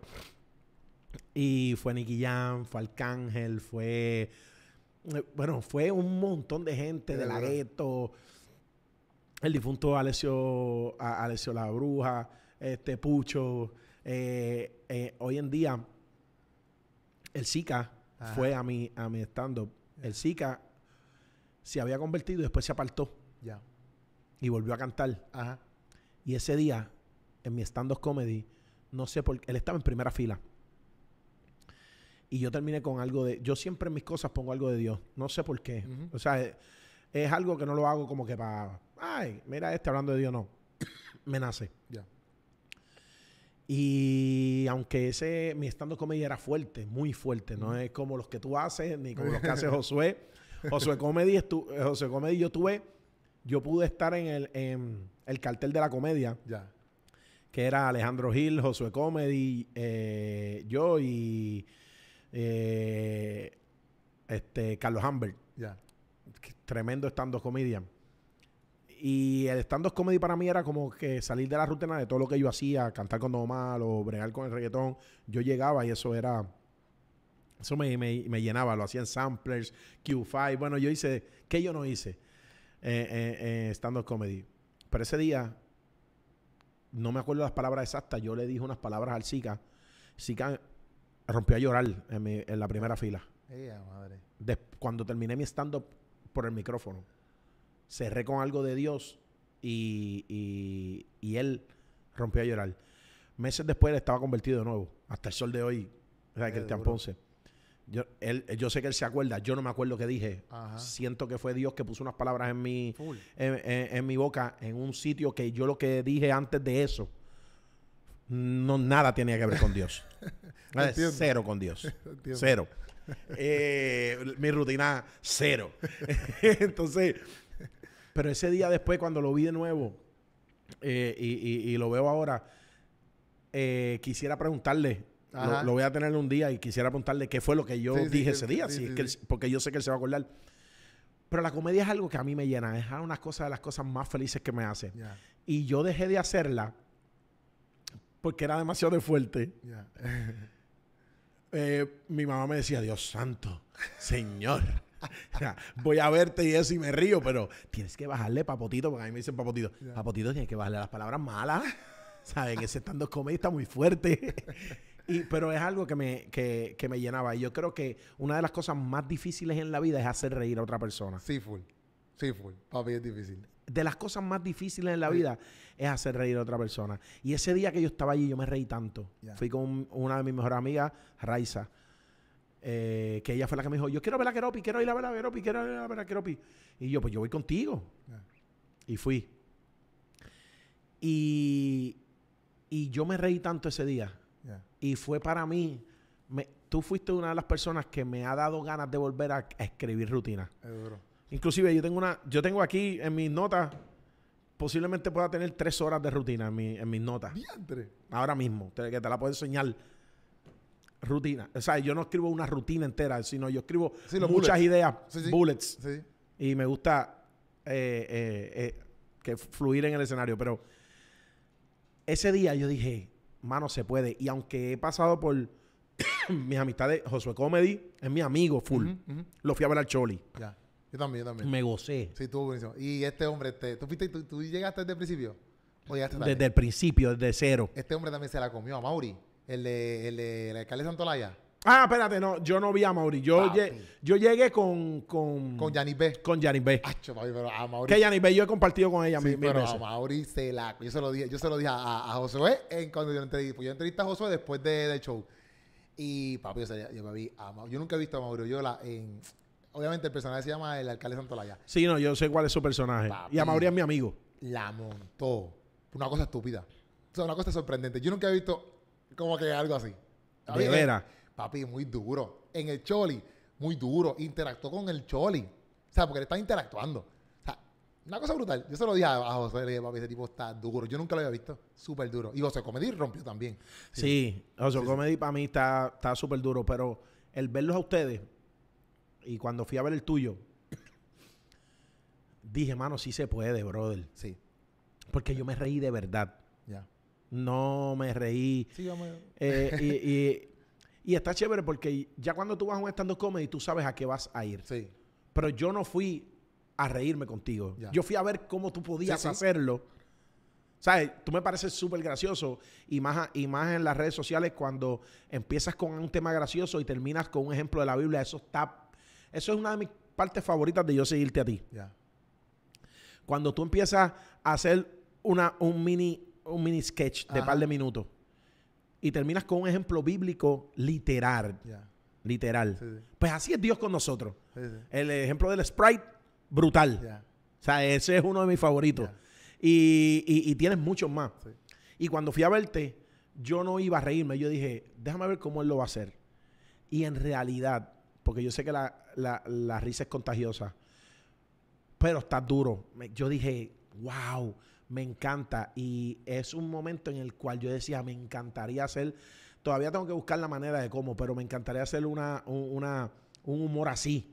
Y fue Nicky Jam, fue Arcángel, fue. Eh, bueno, fue un montón de gente de, la gueto. El difunto Alessio, Alessio la Bruja, este Pucho. Eh, eh, hoy en día, el Zika fue a mi, a mi stand-up. El Zika se había convertido y después se apartó. Ya. Y volvió a cantar. Ajá. Y ese día, en mi stand-up comedy, no sé por qué, él estaba en primera fila. Y yo terminé con algo de, yo siempre en mis cosas pongo algo de Dios, no sé por qué. O sea, es, algo que no lo hago como que para, ay, mira este hablando de Dios, no. Me nace. Y aunque ese, mi stand-up comedy era fuerte, muy fuerte, no es como los que tú haces, ni como los que hace Josué. Josué Comedy, comedy yo tuve, yo pude estar en el, el cartel de la comedia. Ya. Que era Alejandro Gil, Josué Comedy, eh, yo y eh, este, Carlos Humbert. Ya. Tremendo stand-up comedian. Y el stand-up comedy para mí era como que salir de la rutina de todo lo que yo hacía, cantar con Omar o bregar con el reggaetón. Yo llegaba y eso era. Eso me, me, llenaba, lo hacían samplers, Q5. Bueno, yo hice. ¿Qué yo no hice? eh, eh stand-up comedy. Pero ese día, no me acuerdo las palabras exactas, yo le dije unas palabras al Zika. Zika rompió a llorar en, la primera fila. cuando terminé mi stand-up por el micrófono, cerré con algo de Dios y, y, él rompió a llorar. Meses después él estaba convertido de nuevo, hasta el sol de hoy, o Cristian Ponce. Eh, yo, sé que él se acuerda, yo no me acuerdo qué dije. Siento que fue Dios que puso unas palabras en mi, en, mi boca, en un sitio que yo lo que dije antes de eso, no nada tenía que ver con Dios. cero con Dios. cero. Eh, mi rutina, cero. Entonces, pero ese día después, cuando lo vi de nuevo eh, y, lo veo ahora, quisiera preguntarle lo, voy a tener un día y quisiera apuntarle qué fue lo que yo dije ese día, que porque yo sé que él se va a acordar. Pero la comedia es algo que a mí me llena, es una de las cosas más felices que me hace. Y yo dejé de hacerla porque era demasiado fuerte. Eh, mi mamá me decía, Dios santo, Señor. voy a verte y eso y me río, pero tienes que bajarle papotito, porque a mí me dicen papotito, papotito tienes que bajarle las palabras malas. ¿Saben? Ese estando comedia está muy fuerte pero es algo que me, me llenaba. Y yo creo que una de las cosas más difíciles en la vida es hacer reír a otra persona. Sí, full. Sí, full. Papi, es difícil. De las cosas más difíciles en la vida es hacer reír a otra persona. Y ese día que yo estaba allí, yo me reí tanto. Fui con una de mis mejores amigas, Raiza. Eh, que ella fue la que me dijo, yo quiero ver a Keropi, quiero ir a ver a Keropi, quiero ir a ver a Keropi. Y yo, pues yo voy contigo. Y fui. y yo me reí tanto ese día y fue para mí, tú fuiste una de las personas que me ha dado ganas de volver a, escribir rutina Es Inclusive yo tengo una, yo tengo aquí en mis notas, posiblemente pueda tener tres horas de rutina en, mis notas. Ahora mismo, que te la puedo enseñar. Rutina. O sea, yo no escribo una rutina entera, sino yo escribo muchas ideas, bullets. Y me gusta eh, eh, eh, que fluir en el escenario. Pero ese día yo dije, mano, se puede. Y aunque he pasado por mis amistades, Josué Comedy es mi amigo full. Lo fui a ver al Choli. Ya. Yo también, también. Me gocé. Sí, estuvo buenísimo. Y este hombre, este, ¿tú, llegaste desde el principio? Desde el principio, desde cero. Este hombre también se la comió a Mauri, el de, el de el alcalde Santolaya. Ah, espérate, no, yo no vi a Mauri. Yo, ah, yo llegué con. Con, Con Yanis B. con Yanis B. Acho, papi, pero a Mauri. Que Yanis B yo he compartido con ella Sí, pero a Mauri se la. Yo se lo dije, yo se lo a, Josué en, cuando yo entrevisté. Pues yo entrevisté a Josué después de- del show. Y papi, yo, yo me vi a Mauri. Yo nunca he visto a Mauri en. Obviamente el personaje se llama el alcalde Santolaya. Sí, no, yo sé cuál es su personaje. Y a Mauri es mi amigo. La montó. Una cosa estúpida. O sea, una cosa sorprendente. Yo nunca he visto como que algo así. De Papi, muy duro. En el Choli, muy duro. Interactuó con el Choli. O sea, porque le está interactuando. O sea, una cosa brutal. Yo se lo dije a, José, papi, ese tipo está duro. Yo nunca lo había visto. Súper duro. Y José Comedy rompió también. Sí, José Comedy para mí está súper duro. Pero el verlos a ustedes, y cuando fui a ver el tuyo, dije, mano, sí se puede, brother. Sí. Porque yo me reí de verdad. Ya. No me reí. Sí, yo me... Eh, y y está chévere porque ya cuando tú vas a un stand-up comedy, tú sabes a qué vas a ir. Sí. Pero yo no fui a reírme contigo. Yo fui a ver cómo tú podías hacerlo. ¿Sabes? Tú me pareces súper gracioso y más, en las redes sociales cuando empiezas con un tema gracioso y terminas con un ejemplo de la Biblia. Eso está. Eso es una de mis partes favoritas de yo seguirte a ti. Cuando tú empiezas a hacer una, un, mini, un mini sketch de par de minutos y terminas con un ejemplo bíblico literal. Literal. Pues así es Dios con nosotros. El ejemplo del sprite, brutal. O sea, ese es uno de mis favoritos. Y, tienes muchos más. Y cuando fui a verte, yo no iba a reírme. Yo dije, déjame ver cómo él lo va a hacer. Y en realidad, porque yo sé que la, la risa es contagiosa, pero está duro. Yo dije, wow me encanta y es un momento en el cual yo decía, me encantaría hacer, todavía tengo que buscar la manera de cómo, pero me encantaría hacer una, un humor así.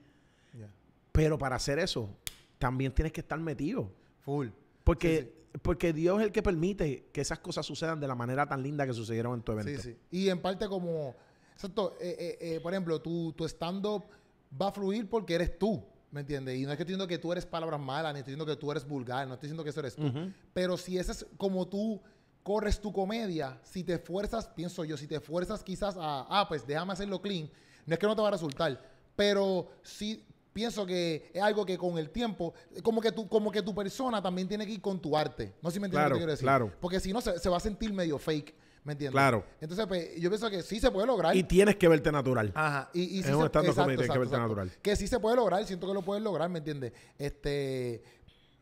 Pero para hacer eso, también tienes que estar metido. Full. Porque, porque Dios es el que permite que esas cosas sucedan de la manera tan linda que sucedieron en tu evento. Sí, y en parte como, exacto, eh, eh, eh, por ejemplo, tu, tu stand-up va a fluir porque eres tú. ¿Me entiendes? Y no es que estoy diciendo que tú eres palabras malas, ni estoy diciendo que tú eres vulgar, no estoy diciendo que eso eres tú. Pero si ese es como tú corres tu comedia, si te fuerzas, pienso yo, si te fuerzas quizás a, ah, pues déjame hacerlo clean, no es que no te va a resultar, pero sí pienso que es algo que con el tiempo, como que tu, como que tu persona también tiene que ir con tu arte. No sé si me entiendes lo que quiero decir. Claro. Porque si no, se, se va a sentir medio fake. ¿Me entiendes? Claro. Entonces, pues, yo pienso que sí se puede lograr. Y tienes que verte natural. Ajá. Y, y es un tienes que verte natural. Que sí se puede lograr, siento que lo puedes lograr, ¿me entiendes? Este,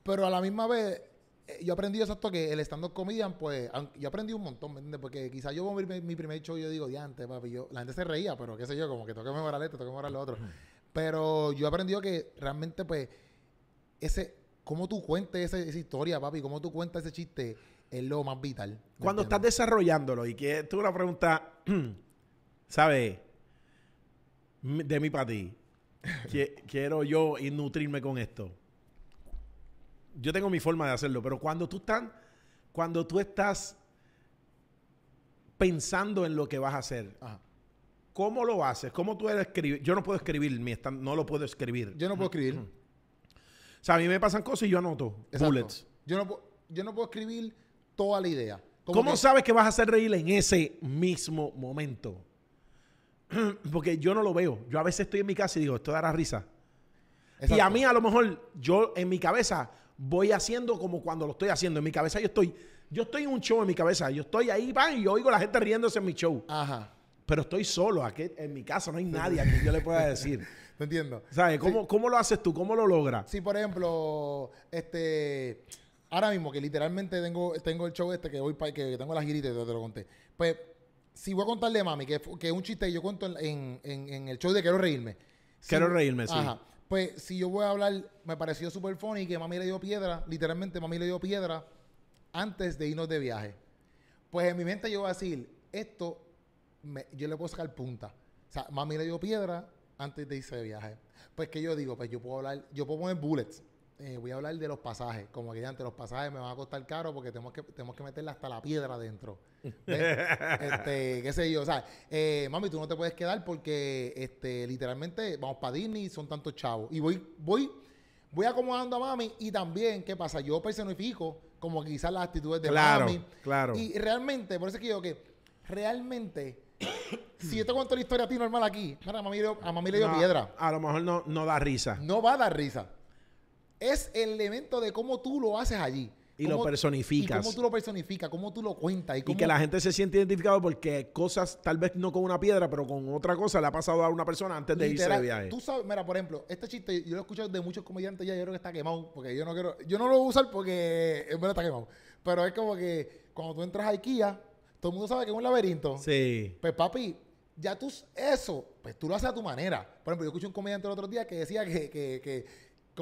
pero a la misma vez, eh, yo aprendí exacto que el stand-up comedian, pues, yo aprendí un montón, ¿me entiendes? Porque quizás yo mi, mi primer show yo digo, antes papi, yo, la gente se reía, pero qué sé yo, como que tengo que mejorar esto, tengo que mejorar lo otro. Pero yo he aprendido que realmente, pues, ese, cómo tú cuentes esa, esa historia, papi, cómo tú cuentas ese chiste es lo más vital. Cuando estás desarrollándolo y que tú una pregunta, ¿sabes? De mí para ti. quiero yo y nutrirme con esto. Yo tengo mi forma de hacerlo, pero cuando tú estás, cuando tú estás pensando en lo que vas a hacer, ¿cómo lo haces? ¿Cómo tú eres escribir? Yo no puedo escribir, mi no lo puedo escribir. Yo no puedo escribir. Mm. O sea, a mí me pasan cosas y yo anoto bullets. Yo no, yo no puedo escribir toda la idea. ¿Cómo sabes que vas a hacer reír en ese mismo momento? Porque yo no lo veo. Yo a veces estoy en mi casa y digo, esto dará risa. Y a mí a lo mejor yo en mi cabeza voy haciendo como cuando lo estoy haciendo. En mi cabeza yo estoy, yo estoy en un show en mi cabeza. Yo estoy ahí, va, y yo oigo a la gente riéndose en mi show. Ajá. Pero estoy solo, aquí, en mi casa no hay nadie a quien yo le pueda decir. Te entiendo. ¿Sabes? ¿Cómo, ¿Cómo lo haces tú? ¿Cómo lo logras? Sí, por ejemplo, este ahora mismo que literalmente tengo, tengo el show este que voy para que tengo las giritas te, lo conté. Pues, si voy a contarle a mami, que, es un chiste que yo cuento en, el show de Quiero Reírme. Quiero Reírme, sí. Pues, si yo voy a hablar, me pareció súper funny que mami le dio piedra, literalmente mami le dio piedra antes de irnos de viaje. Pues en mi mente yo voy a decir, esto me, yo le puedo sacar punta. O sea, mami le dio piedra antes de irse de viaje. Pues que yo digo, pues yo puedo hablar, yo puedo poner bullets. Eh, voy a hablar de los pasajes. Como que ya antes, los pasajes me van a costar caro porque tenemos que, tenemos que meterle hasta la piedra adentro. Este, qué sé yo. O sea, eh, mami, tú no te puedes quedar porque este, literalmente vamos para Disney, son tantos chavos. Y voy, voy, voy acomodando a mami y también, ¿qué pasa? Yo personifico como quizás las actitudes de mami. Claro. Y realmente, por eso es que yo que realmente si yo te cuento la historia a ti normal aquí, a mami, le dio piedra. A lo mejor no, no da risa. No va a dar risa es el elemento de cómo tú lo haces allí. Y lo personificas. Y cómo tú lo personificas, cómo tú lo cuentas. Y, que la gente se siente identificado porque cosas, tal vez no con una piedra, pero con otra cosa le ha pasado a una persona antes de irse de viaje. Tú sabes, mira, por ejemplo, este chiste yo lo he escuchado de muchos comediantes ya, yo creo que está quemado, porque yo no quiero, yo no lo voy usar porque en verdad está quemado. Pero es como que cuando tú entras a IKEA, todo el mundo sabe que es un laberinto. Sí. Pues papi, ya tú, eso, pues tú lo haces a tu manera. Por ejemplo, yo escuché un comediante el otro día que decía que, que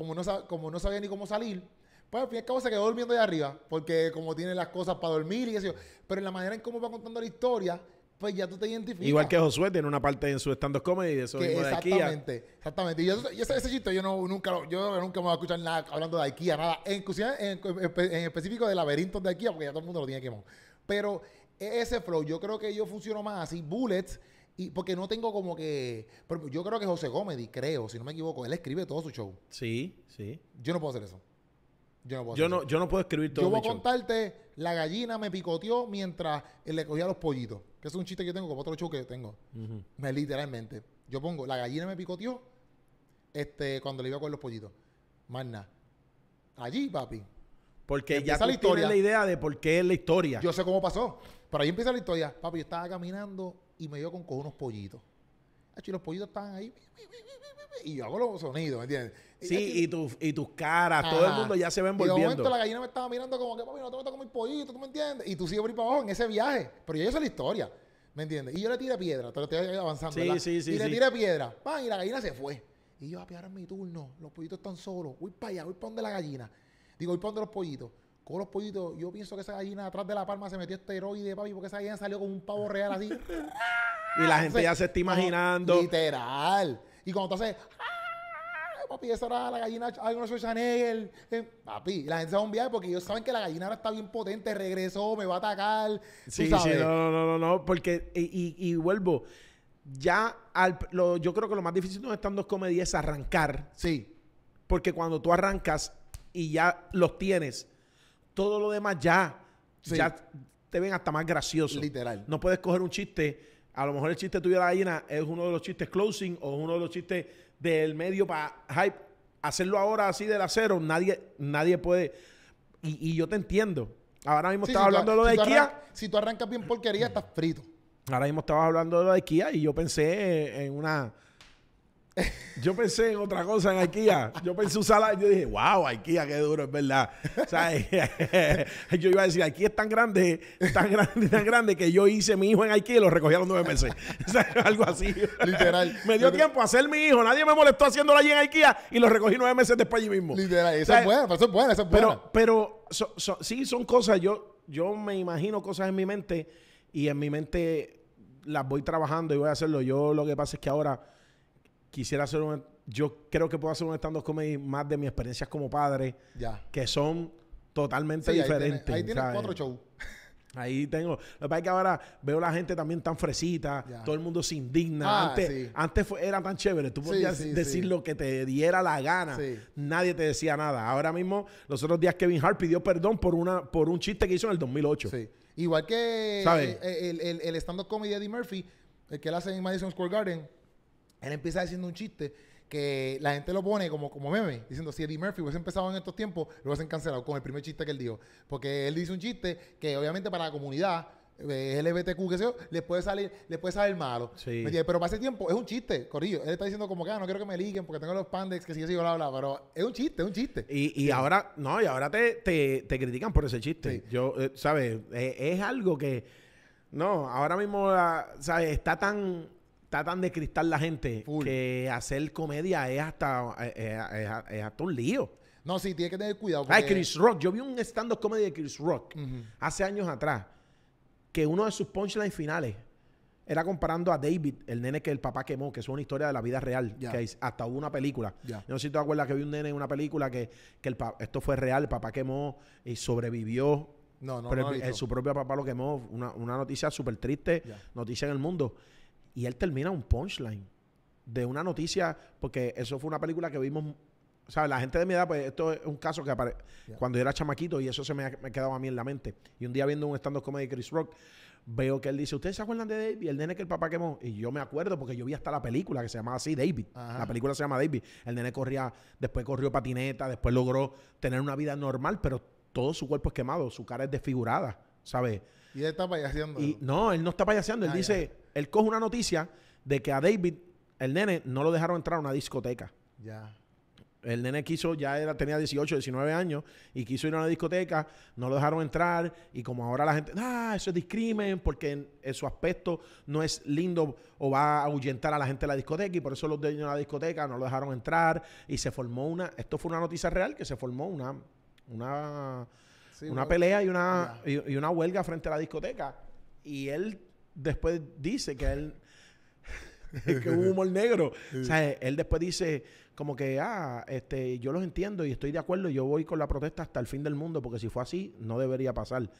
como no, sabía ni cómo salir, pues al fin y al cabo se quedó durmiendo allá arriba, porque como tiene las cosas para dormir y eso. Pero en la manera en cómo va contando la historia, pues ya tú te identificas. Igual que Josué tiene una parte en su stand-up comedy de eso Exactamente, exactamente. Y yo, ese, chiste yo no, nunca lo, yo nunca me voy a escuchar nada hablando de IKEA, nada. Inclusive en, específico de laberintos de IKEA, porque ya todo el mundo lo tiene quemado. Pero e-, ese flow, yo creo que yo funciono más así. Bullets y porque no tengo como que. yo creo que José Gómez, creo, si no me equivoco, él escribe todo su show. Sí, sí. Yo no puedo hacer eso. Yo no puedo, yo no, yo no puedo escribir todo. Yo voy a contarte, la gallina me picoteó mientras él le cogía los pollitos. Que es un chiste que yo tengo, como otro show que tengo. me, literalmente. Yo pongo, la gallina me picoteó este, cuando le iba a coger los pollitos. Más nada. Allí, papi. Porque ya tú la historia. la idea de por qué es la historia. Yo sé cómo pasó. Pero ahí empieza la historia. Papi, yo estaba caminando y me dio con unos pollitos. Y ah, los pollitos estaban ahí. Y yo hago los sonidos, ¿me entiendes? Sí, y, y tus caras, todo el mundo ya se ven envolviendo. Y de momento la gallina me estaba mirando como que, papi, no te metas con mis pollitos, ¿tú me entiendes? Y tú sigues por ahí para abajo en ese viaje. Pero yo hice la historia, ¿me entiendes? Y yo le tiré piedra, te lo estoy avanzando, sí, Sí, sí, y le tiré piedra, ¡pam! Y la gallina se fue. Y yo, a ah, pues, ahora es mi turno, los pollitos están solos. Voy para allá, voy para donde la gallina. Digo, voy para donde los pollitos. Con los pollitos, yo pienso que esa gallina atrás de la palma se metió esteroide, papi, porque esa gallina salió con un pavo real así. y la gente ya se está imaginando. literal. Y cuando tú haces, papi, esa era la gallina Arnold soy Eh, papi, la gente se va a viaje porque ellos saben que la gallina ahora está bien potente, regresó, me va a atacar. Sí, sí, no, no, no, no, porque, y, vuelvo, ya, yo creo que lo más difícil de están dos comedias es arrancar. Sí. Porque cuando tú arrancas y ya los tienes, todo lo demás ya, te ven hasta más gracioso. Literal. No puedes coger un chiste. A lo mejor el chiste tuyo de la gallina es uno de los chistes closing o uno de los chistes del medio para hype. Hacerlo ahora así del acero, nadie, nadie puede. Y, yo te entiendo. Ahora mismo estaba hablando de lo de Kia. Si tú arrancas bien porquería, estás frito. Ahora mismo estabas hablando de lo de Kia y yo pensé en una yo pensé en otra cosa en IKEA. Yo pensé usarla. Yo dije, wow, IKEA, qué duro, es verdad. yo iba a decir, Ikea es tan grande, tan grande, tan grande que yo hice mi hijo en IKEA y lo recogí a los nueve meses. algo así. Literal. me dio tiempo a hacer mi hijo. Nadie me molestó haciéndolo allí en IKEA y lo recogí nueve meses después allí mismo. Literal. eso es bueno eso es bueno Pero, pero sí, son cosas. Yo, yo me imagino cosas en mi mente y en mi mente las voy trabajando y voy a hacerlo. Yo lo que pasa es que ahora quisiera hacer un... Yo creo que puedo hacer un stand-up comedy más de mis experiencias como padre. Que son totalmente diferentes. Ahí tienes, ahí cuatro shows. Ahí tengo. Lo que pasa es que ahora veo la gente también tan fresita, todo el mundo se indigna. Ah, antes antes era tan chévere, tú podías decir lo que te diera la gana. Nadie te decía nada. Ahora mismo, los otros días Kevin Hart pidió perdón por, una, por un chiste que hizo en el 2008. Igual que el, el, el, stand-up comedy de Eddie Murphy, el que él hace en Madison Square Garden, él empieza diciendo un chiste que la gente lo pone como, como meme, diciendo si Eddie Murphy hubiese empezado en estos tiempos, lo hubiesen cancelado con el primer chiste que él dio. Porque él dice un chiste que obviamente para la comunidad eh, LBTQ, que sé les puede salir, les puede salir malo. Pero para ese tiempo es un chiste, Corillo. Él está diciendo como que ah, no quiero que me liguen porque tengo los pandex, que sí, yo sí, bla, bla, pero es un chiste, es un chiste. Y, ahora, no, y ahora te, critican por ese chiste. Yo, eh, ¿sabes? Eh, es algo que, no, ahora mismo, ah, ¿sabes? Está tan está tan de cristal la gente que hacer comedia eh, eh, es hasta, un lío. No, sí, tiene que tener cuidado. Porque... Chris Rock. Yo vi un stand-up comedy de Chris Rock hace años atrás que uno de sus punchlines finales era comparando a David, el nene que el papá quemó, que es una historia de la vida real, que hasta hubo una película. Yo no sé si te acuerdas que vi un nene en una película que, que el esto fue real, el papá quemó y sobrevivió. No, no, no Pero su propio papá lo quemó. Una, noticia súper triste, noticia en el mundo. Y él termina un punchline de una noticia, porque eso fue una película que vimos. ¿Sabes? la gente de mi edad, pues esto es un caso que aparece cuando yo era chamaquito y eso se me, me, quedaba a mí en la mente. Y un día viendo un stand-up comedy de Chris Rock, veo que él dice, ¿ustedes se acuerdan de David? El nene que el papá quemó. Y yo me acuerdo porque yo vi hasta la película que se llamaba así, David. La película se llama David. El nene corría, después corrió patineta, después logró tener una vida normal, pero todo su cuerpo es quemado, su cara es desfigurada, ¿sabes? Y él está payaseando. Y, no, él no está payaseando, él ah, dice él coge una noticia de que a David, el nene, no lo dejaron entrar a una discoteca. Ya. El nene quiso, ya tenía 18, 19 años, y quiso ir a una discoteca, no lo dejaron entrar, y como ahora la gente, ah, eso es discrimen, porque en, su aspecto no es lindo o va a ahuyentar a la gente de la discoteca, y por eso los dueños de la discoteca no lo dejaron entrar, y se formó una, esto fue una noticia real, que se formó una, una, una pelea y una, y una huelga frente a la discoteca. Y él después dice que él. es que hubo humor negro. O sea, él después dice como que, ah, este, yo los entiendo y estoy de acuerdo, yo voy con la protesta hasta el fin del mundo, porque si fue así, no debería pasar.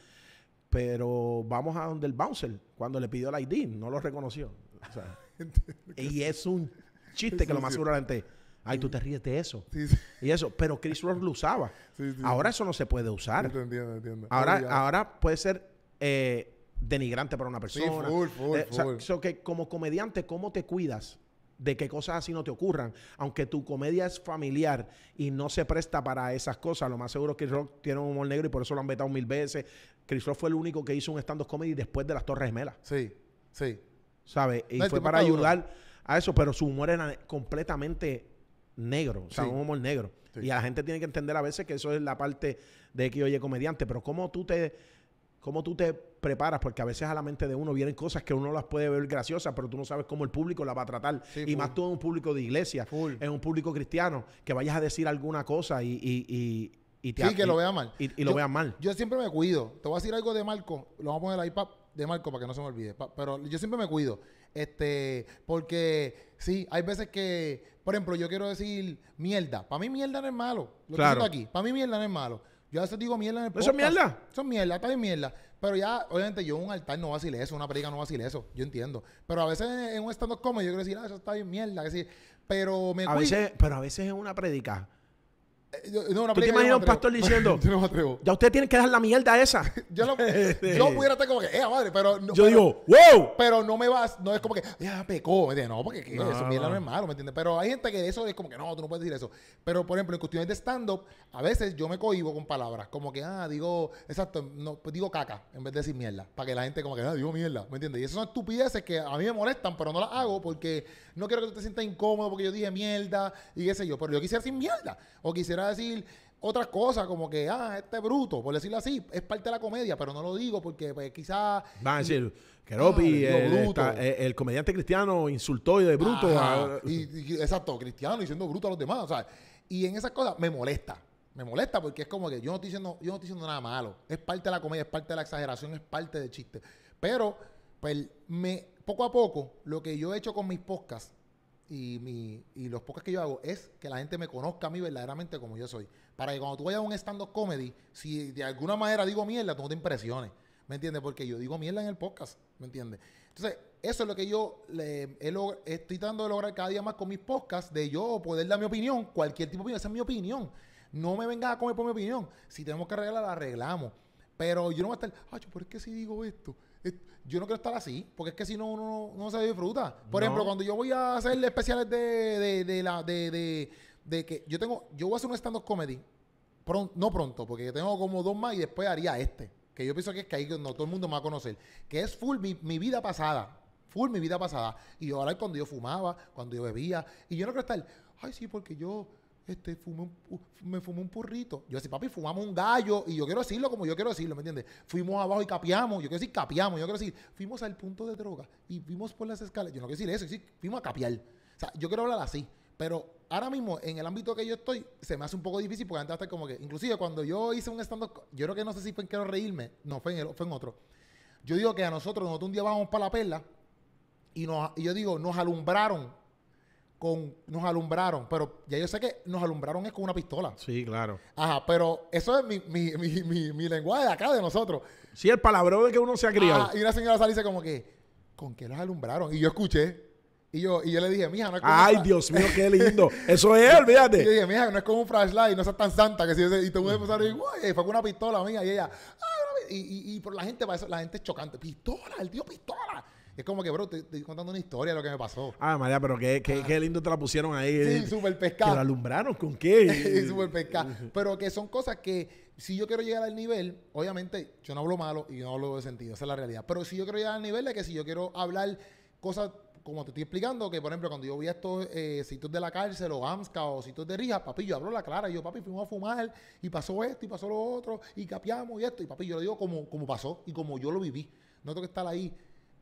Pero vamos a donde el bouncer, cuando le pidió el ID, no lo reconoció. y es un chiste que lo más seguro la Ay, tú te ríes de eso. Y eso, pero Chris Rock lo usaba. ahora eso no se puede usar. Entiendo, Ahora, ahora puede ser eh, denigrante para una persona. Sí, full, eh, que como comediante, ¿cómo te cuidas? de que cosas así no te ocurran. Aunque tu comedia es familiar y no se presta para esas cosas, lo más seguro es que Rock tiene un humor negro y por eso lo han vetado mil veces. Chris Rock fue el único que hizo un stand-up comedy después de las Torres Gemelas. Sí, sí. ¿Sabes? Y fue para ayudar a eso, pero su humor era completamente negro, o sea, un humor negro. Y la gente tiene que entender a veces que eso es la parte de que, oye, comediante, pero ¿cómo tú te cómo tú te preparas, porque a veces a la mente de uno vienen cosas que uno las puede ver graciosas, pero tú no sabes cómo el público las va a tratar. y más tú en un público de iglesia, en un público cristiano, que vayas a decir alguna cosa y, y, y te, sí, que lo vea mal. Y, lo yo, mal. Yo siempre me cuido. Te voy a decir algo de Marco. Lo vamos a poner ahí pa, de Marco para que no se me olvide. pero yo siempre me cuido. Este, porque sí, hay veces que, por ejemplo, yo quiero decir mierda. Para mí mierda no es malo. Lo claro. aquí. Para mí mierda no es malo. Yo a veces digo mierda en el podcast. ¿Eso es mierda? Eso es mierda, está bien mierda. Pero ya, obviamente, yo en un altar no vacile eso, una predica no vacile eso, yo entiendo. Pero a veces en, un stand-up yo quiero decir, ah, eso está bien mierda. Que sí. Pero me a veces, Pero a veces en una predica eh, no, una ¿Tú te imaginas un pastor diciendo, ya usted tiene que dar la mierda esa? yo, lo, yo pudiera estar como que, eh, madre, pero... No, yo digo, wow. Pero no me vas, no es como que, ya pecó, No, porque ¿qué? eso mierda no es malo, ¿me entiendes? Pero hay gente que eso es como que, no, tú no puedes decir eso. Pero, por ejemplo, en cuestiones de stand-up, a veces yo me cohibo con palabras, como que, ah, digo, exacto, no, pues digo caca, en vez de decir mierda, para que la gente como que, ah, digo mierda, ¿me entiendes? Y esas son estupideces que a mí me molestan, pero no las hago porque no quiero que tú te sientas incómodo porque yo dije mierda y qué sé yo, pero yo quisiera sin mierda, o quisiera decir otras cosas, como que, ah, este bruto, por decirlo así, es parte de la comedia, pero no lo digo porque pues, quizás... Van a decir, que el, comediante cristiano insultó y de bruto. y, exacto, cristiano diciendo bruto a los demás, y en esas cosas me molesta. Me molesta porque es como que yo no estoy diciendo, yo no estoy diciendo nada malo. Es parte de la comedia, es parte de la exageración, es parte del chiste. Pero, pues, me, poco a poco, lo que yo he hecho con mis podcasts y, mi, y los podcasts que yo hago es que la gente me conozca a mí verdaderamente como yo soy. Para que cuando tú vayas a un stand-up comedy, si de alguna manera digo mierda, tú no te impresiones. ¿Me entiendes? Porque yo digo mierda en el podcast. ¿Me entiendes? Entonces, eso es lo que yo le, estoy tratando de lograr cada día más con mis podcasts, de yo poder dar mi opinión, cualquier tipo de opinión. Esa es mi opinión. No me vengas a comer por mi opinión. Si tenemos que arreglarla la arreglamos. Pero yo no voy a estar, ay, ¿por qué si digo esto? yo no quiero estar así, porque es que si no, uno no se disfruta. Por ejemplo, cuando yo voy a hacer especiales de, la, de, que yo tengo, yo voy a hacer un stand-up comedy, pronto, no pronto, porque tengo como dos más y después haría este, que yo pienso que es que ahí no todo el mundo me va a conocer, que es full mi, vida pasada, full mi vida pasada. Y ahora es cuando yo fumaba, cuando yo bebía, y yo no quiero estar, ay sí, porque yo este, fumé me fumé un purrito. Yo decía, papi, fumamos un gallo y yo quiero decirlo como yo quiero decirlo, ¿me entiendes? Fuimos abajo y capeamos, yo quiero decir capeamos, yo quiero decir, fuimos al punto de droga y fuimos por las escaleras. Yo no quiero decir eso, sí fuimos a capiar O sea, yo quiero hablar así, pero ahora mismo en el ámbito que yo estoy se me hace un poco difícil porque antes hasta como que, inclusive cuando yo hice un stand-up, yo creo que no sé si fue en Quiero Reírme, no, fue en, el, fue en otro. Yo digo que a nosotros, nosotros un día vamos para la perla y, y yo digo, nos alumbraron con nos alumbraron, pero ya yo sé que nos alumbraron es con una pistola. Sí, claro. Ajá, pero eso es mi, mi, mi, mi, mi lenguaje de acá, de nosotros. Sí, el palabrón de que uno se ha criado. y una señora sale y dice como que, ¿con qué nos alumbraron? Y yo escuché. Y yo, y yo le dije, mija, no es como Ay, Dios mío, qué lindo. eso es, fíjate Y yo dije, mija, no es como un flashlight, no seas tan santa. Que si y tú me a decir, güey, fue con una pistola, mía. Y ella, ay, y, y, y por la gente, la gente es chocante. Pistola, el tío pistola. Es como que, bro, te, estoy contando una historia de lo que me pasó. Ah, María, pero qué, qué, qué lindo te la pusieron ahí. Sí, súper pescado. Que lo alumbraron con qué. sí, súper pescado. pero que son cosas que, si yo quiero llegar al nivel, obviamente yo no hablo malo y no hablo de sentido, esa es la realidad. Pero si yo quiero llegar al nivel de que si yo quiero hablar cosas como te estoy explicando, que por ejemplo, cuando yo vi estos eh, sitios de la cárcel o AMSCA o sitios de Rija, papi, yo hablo la clara, yo, papi, fuimos a fumar y pasó esto y pasó lo otro y capiamos y esto, y papi, yo lo digo como, como pasó y como yo lo viví. No tengo que estar ahí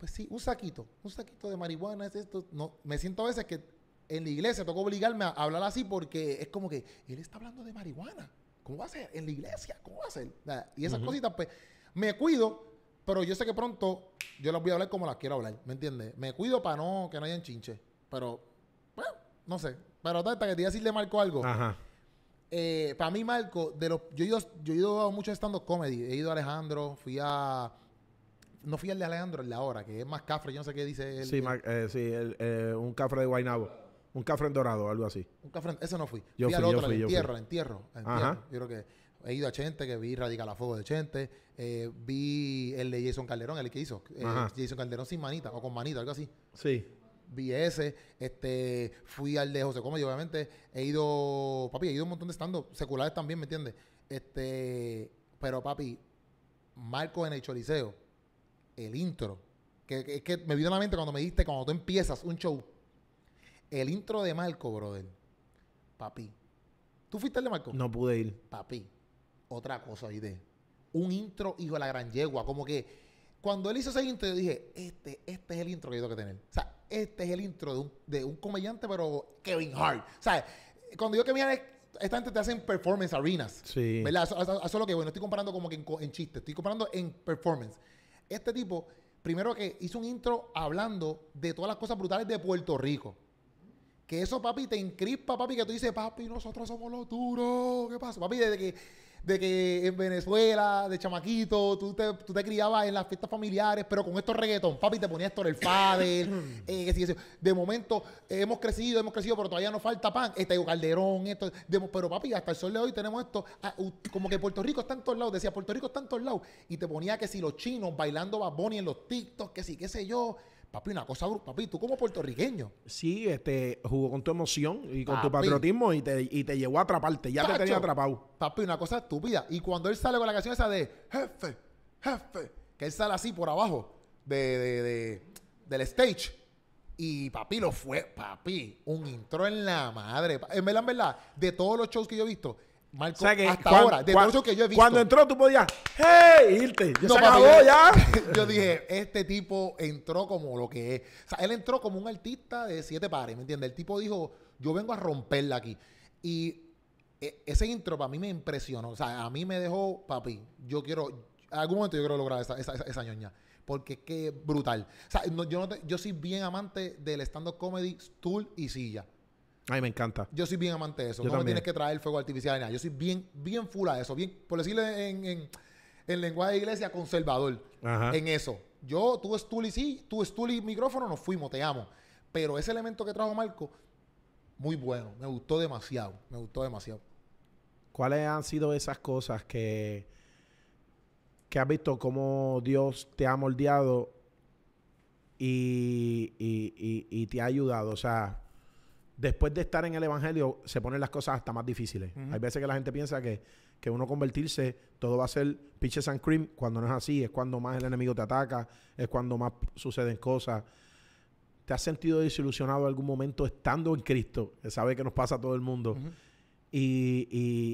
pues sí, un saquito, un saquito de marihuana, es esto. No, me siento a veces que en la iglesia que obligarme a hablar así porque es como que él está hablando de marihuana. ¿Cómo va a ser? En la iglesia, ¿cómo va a ser? Y esas cositas, pues, me cuido, pero yo sé que pronto yo las voy a hablar como las quiero hablar, ¿me entiendes? Me cuido para no que no hayan chinches. Pero, bueno, pues, no sé. Pero hasta que te decirle Marco algo. Ajá. Eh, para mí, Marco, de yo, he ido, yo he ido a muchos stand comedy. He ido a Alejandro, fui a no fui al de Alejandro, el de ahora, que es más cafre, yo no sé qué dice él. Sí, eh, eh, un cafre de Guainabo. Un cafre en dorado, algo así. Un cafre, en, ese no fui. Yo fui, al otro, yo entierro, entierro, Yo creo que he ido a Chente, que vi Radical a Fuego de Chente, eh, vi el de Jason Calderón, el que hizo, Jason Calderón sin manita o con manita, algo así. Sí. Vi ese, este, fui al de José Comedio, obviamente he ido, papi, he ido un montón de estando seculares también, ¿me entiendes? Este, pero papi, Marco en el Choliseo, el intro. Que, es que me vino a la mente cuando me diste cuando tú empiezas un show. El intro de Marco, brother. Papi. ¿Tú fuiste el de Marco? No pude ir. Papi. Otra cosa, de Un intro, hijo de la gran yegua. Como que cuando él hizo ese intro, yo dije, este, este es el intro que yo tengo que tener. O sea, este es el intro de un, comediante, pero Kevin Hart. O sea, cuando yo que mira, esta gente te hacen performance arenas. Sí. ¿Verdad? Eso, es lo que, bueno, estoy comparando como que en, en chiste, estoy comparando en performance este tipo, primero que hizo un intro hablando de todas las cosas brutales de Puerto Rico. Que eso, papi, te encrispa, papi, que tú dices, papi, nosotros somos los duros. ¿Qué pasa? Papi, desde que de que en Venezuela, de chamaquito, tú te, tú te criabas en las fiestas familiares, pero con estos reggaetón, papi, te ponías todo el padre, que que de momento hemos crecido, hemos crecido, pero todavía nos falta pan, este Calderón, esto, pero papi, hasta el sol de hoy tenemos esto, ah, como que Puerto Rico está en todos lados, decía Puerto Rico está en todos lados, y te ponía que si los chinos bailando baboni en los TikToks, que sí, qué sé yo, Papi, una cosa, papi, tú como puertorriqueño. Sí, este, jugó con tu emoción y con tu patriotismo y te, y te llevó a atraparte. Ya te tenía atrapado. Papi, una cosa estúpida. Y cuando él sale con la canción esa de jefe, jefe, que él sale así por abajo del stage. Y papi, lo fue, papi, un intro en la madre. En verdad, en verdad, de todos los shows que yo he visto, Marco, hasta ahora, de eso que yo he Cuando entró, tú podías, ¡hey! E irte. Ya yo dije, este tipo entró como lo que es. O sea, él entró como un artista de siete pares, ¿me entiendes? El tipo dijo, yo vengo a romperla aquí. Y e, ese intro para mí me impresionó. O sea, a mí me dejó, papi, yo quiero, en algún momento yo quiero lograr esa, esa, ñoña. Porque es que brutal. O sea, yo, yo soy bien amante del stand-up comedy, stool y silla. Ay, me encanta. Yo soy bien amante de eso. no me tienes que traer fuego artificial ni nada. Yo soy bien, bien full a eso. Bien, por decirle en, en, lenguaje de iglesia, conservador en eso. Yo, tú, Stuli, sí, tú, Stuli, micrófono, nos fuimos, te amo. Pero ese elemento que trajo Marco, muy bueno. Me gustó demasiado. Me gustó demasiado. ¿Cuáles han sido esas cosas que, que has visto cómo Dios te ha moldeado y, y, y, y te ha ayudado? O sea, después de estar en el Evangelio, se ponen las cosas hasta más difíciles. Hay veces que la gente piensa que, uno convertirse, todo va a ser pitches and cream, cuando no es así, es cuando más el enemigo te ataca, es cuando más suceden cosas. ¿Te has sentido desilusionado en algún momento estando en Cristo? Sabe que nos pasa a todo el mundo. y,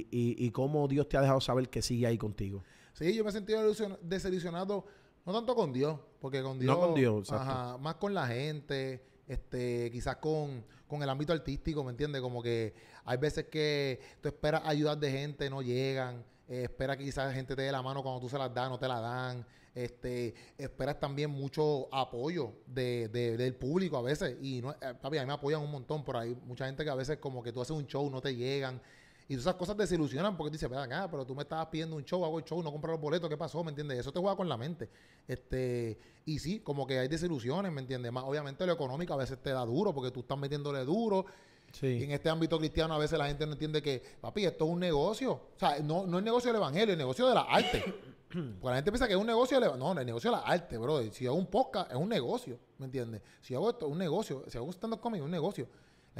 y, cómo Dios te ha dejado saber que sigue ahí contigo. Sí, yo me he sentido desilusionado, no tanto con Dios, porque con Dios... No con Dios, Ajá, más con la gente, este, quizás con, con el ámbito artístico, ¿me entiendes? Como que hay veces que tú esperas ayudar de gente, no llegan, eh, esperas que quizás la gente te dé la mano cuando tú se las das, no te la dan, este, esperas también mucho apoyo de, del público a veces, y no, eh, a mí me apoyan un montón por ahí, mucha gente que a veces como que tú haces un show, no te llegan, y esas cosas desilusionan porque dices, acá, ah, pero tú me estabas pidiendo un show, hago el show, no compro los boletos, ¿qué pasó? ¿Me entiendes? Eso te juega con la mente. Este, y sí, como que hay desilusiones, ¿me entiendes? Más obviamente lo económico a veces te da duro porque tú estás metiéndole duro. Sí. en este ámbito cristiano a veces la gente no entiende que, papi, esto es un negocio. O sea, no, es negocio del evangelio, es negocio de la arte. Porque la gente piensa que es un negocio del evangelio. No, el negocio de la arte, bro. Si hago un podcast, es un negocio, ¿me entiendes? Si hago esto, es un negocio. Si hago un stand-up comedy, es un negocio.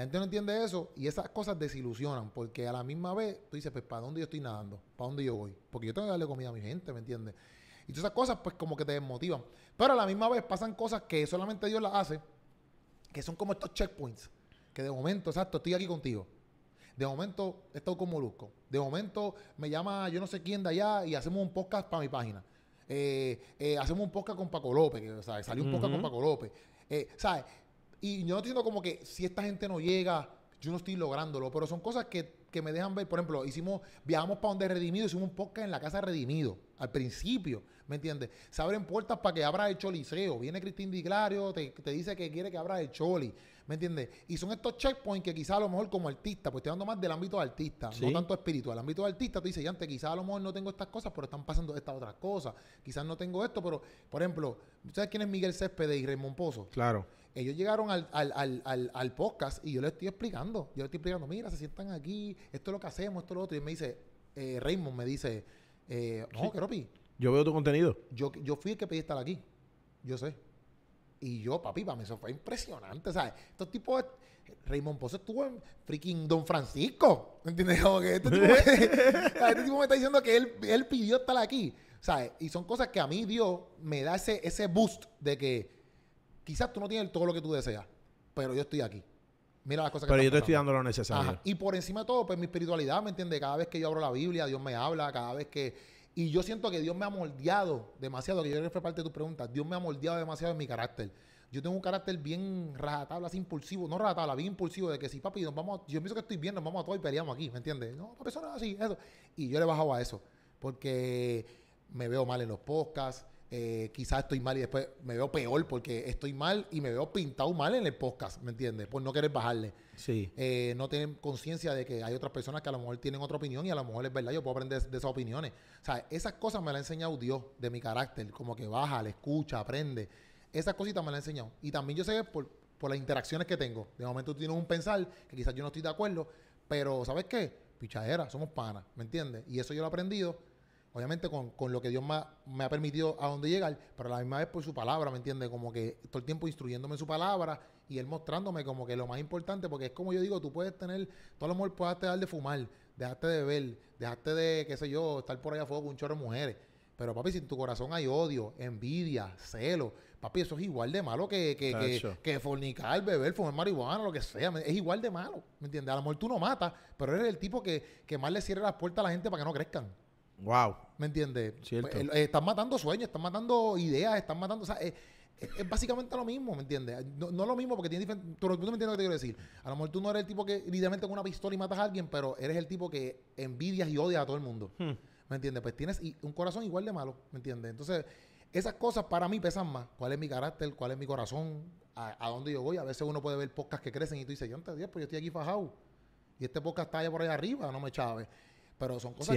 La gente no entiende eso y esas cosas desilusionan porque a la misma vez tú dices, pues, ¿para dónde yo estoy nadando? ¿Para dónde yo voy? Porque yo tengo que darle comida a mi gente, ¿me entiendes? Y todas esas cosas, pues, como que te desmotivan. Pero a la misma vez pasan cosas que solamente Dios las hace, que son como estos checkpoints, que de momento, exacto, estoy aquí contigo. De momento he estado con Molusco. De momento me llama yo no sé quién de allá y hacemos un podcast para mi página. Eh, eh, hacemos un podcast con Paco López, salió un podcast con Paco López. Eh, ¿Sabes? Y yo no entiendo como que si esta gente no llega, yo no estoy lográndolo, pero son cosas que, que me dejan ver. Por ejemplo, hicimos, viajamos para donde Redimido, hicimos un podcast en la casa Redimido, al principio, ¿me entiendes? Se abren puertas para que abra el choliceo. Viene Cristín Diclario te, te dice que quiere que abra el choli, ¿me entiendes? Y son estos checkpoints que quizás a lo mejor como artista, pues estoy hablando más del ámbito de artista, no tanto espiritual. El ámbito de artista, tú dices, antes quizás a lo mejor no tengo estas cosas, pero están pasando estas otras cosas. Quizás no tengo esto, pero, por ejemplo, ¿sabes quién es Miguel Céspedes y Raymond Pozo? Claro ellos llegaron al, podcast y yo les estoy explicando. Yo les estoy explicando, mira, se sientan aquí, esto es lo que hacemos, esto es lo otro. Y me dice, eh, Raymond me dice, eh, no, Yo veo tu contenido. Yo, yo fui el que pedí estar aquí. Yo sé. Y yo, papi, para mí eso fue impresionante, ¿sabes? Estos tipos... Raymond Pozo estuvo en freaking Don Francisco. ¿Entiendes? Este, este tipo, me, está diciendo que él, pidió estar aquí. ¿Sabes? Y son cosas que a mí Dios me da ese boost de que Quizás tú no tienes todo lo que tú deseas, pero yo estoy aquí. Mira las cosas que Pero yo te estoy dando lo necesario. Y por encima de todo, pues mi espiritualidad, ¿me entiendes? Cada vez que yo abro la Biblia, Dios me habla, cada vez que... Y yo siento que Dios me ha moldeado demasiado, que yo creo que fue parte de tu pregunta, Dios me ha moldeado demasiado en mi carácter. Yo tengo un carácter bien rajatabla, así impulsivo, no rajatabla, bien impulsivo, de que si sí, papi, nos vamos yo pienso que estoy viendo nos vamos a todo y peleamos aquí, ¿me entiendes? No, eso no es así, eso. Y yo le bajaba a eso, porque me veo mal en los podcasts, eh, quizás estoy mal y después me veo peor porque estoy mal y me veo pintado mal en el podcast, ¿me entiendes? Por no querer bajarle. Sí. Eh, no tienen conciencia de que hay otras personas que a lo mejor tienen otra opinión y a lo mejor es verdad, yo puedo aprender de esas opiniones. O sea, esas cosas me las ha enseñado Dios de mi carácter, como que baja, le escucha, aprende. Esas cositas me las ha enseñado. Y también yo sé por, las interacciones que tengo. De momento tú tienes un pensar que quizás yo no estoy de acuerdo, pero ¿sabes qué? Pichadera, somos panas, ¿me entiendes? Y eso yo lo he aprendido obviamente con, lo que Dios me ha, me ha, permitido a dónde llegar, pero a la misma vez por su palabra, ¿me entiendes? Como que todo el tiempo instruyéndome su palabra y él mostrándome como que lo más importante, porque es como yo digo, tú puedes tener, todo lo mejor puedes dejar de fumar, Dejarte de beber, Dejarte de, qué sé yo, estar por ahí a fuego con un chorro de mujeres. Pero papi, si en tu corazón hay odio, envidia, celo, papi, eso es igual de malo que, que, que, que fornicar, beber, fumar marihuana, lo que sea. Es igual de malo, ¿me entiendes? A lo mejor tú no matas, pero eres el tipo que, que más le cierra las puertas a la gente para que no crezcan. Wow. ¿Me entiendes? Cierto. Eh, eh, están matando sueños, están matando ideas, están matando. O sea, eh, es básicamente lo mismo, ¿me entiendes? No, no lo mismo porque tiene diferentes. Tú, no me entiendes lo que te quiero decir. A lo mejor tú no eres el tipo que literalmente con una pistola y matas a alguien, pero eres el tipo que envidias y odias a todo el mundo. Hmm. ¿Me entiendes? Pues tienes un corazón igual de malo, ¿me entiendes? Entonces, esas cosas para mí pesan más. ¿Cuál es mi carácter? ¿Cuál es mi corazón? ¿A, dónde yo voy? A veces uno puede ver podcasts que crecen y tú dices, yo antes, pues yo estoy aquí fajado. Y este podcast está allá por allá arriba, no me chaves. Pero son cosas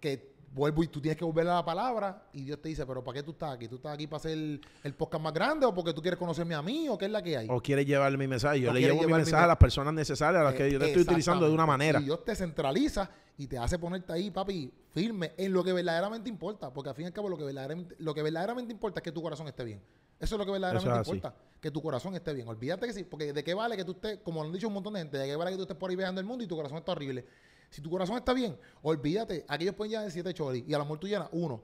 que vuelvo y tú tienes que volver a la palabra y Dios te dice, pero ¿para qué tú estás aquí? ¿Tú estás aquí para hacer el, podcast más grande o porque tú quieres conocerme a mí o qué es la que hay? O quieres llevar mi mensaje. Yo le llevo mi mensaje a las personas necesarias a las que yo te estoy utilizando de una manera. Y Dios te centraliza y te hace ponerte ahí, papi, firme en lo que verdaderamente importa. Porque al fin y al cabo lo que verdaderamente, lo que verdaderamente importa es que tu corazón esté bien. Eso es lo que verdaderamente importa, que tu corazón esté bien. Olvídate que sí, porque de qué vale que tú estés, como lo han dicho un montón de gente, de qué vale que tú estés por ahí viajando el mundo y tu corazón está horrible. Si tu corazón está bien, olvídate, aquellos pueden de siete choris. y a la mejor tú uno.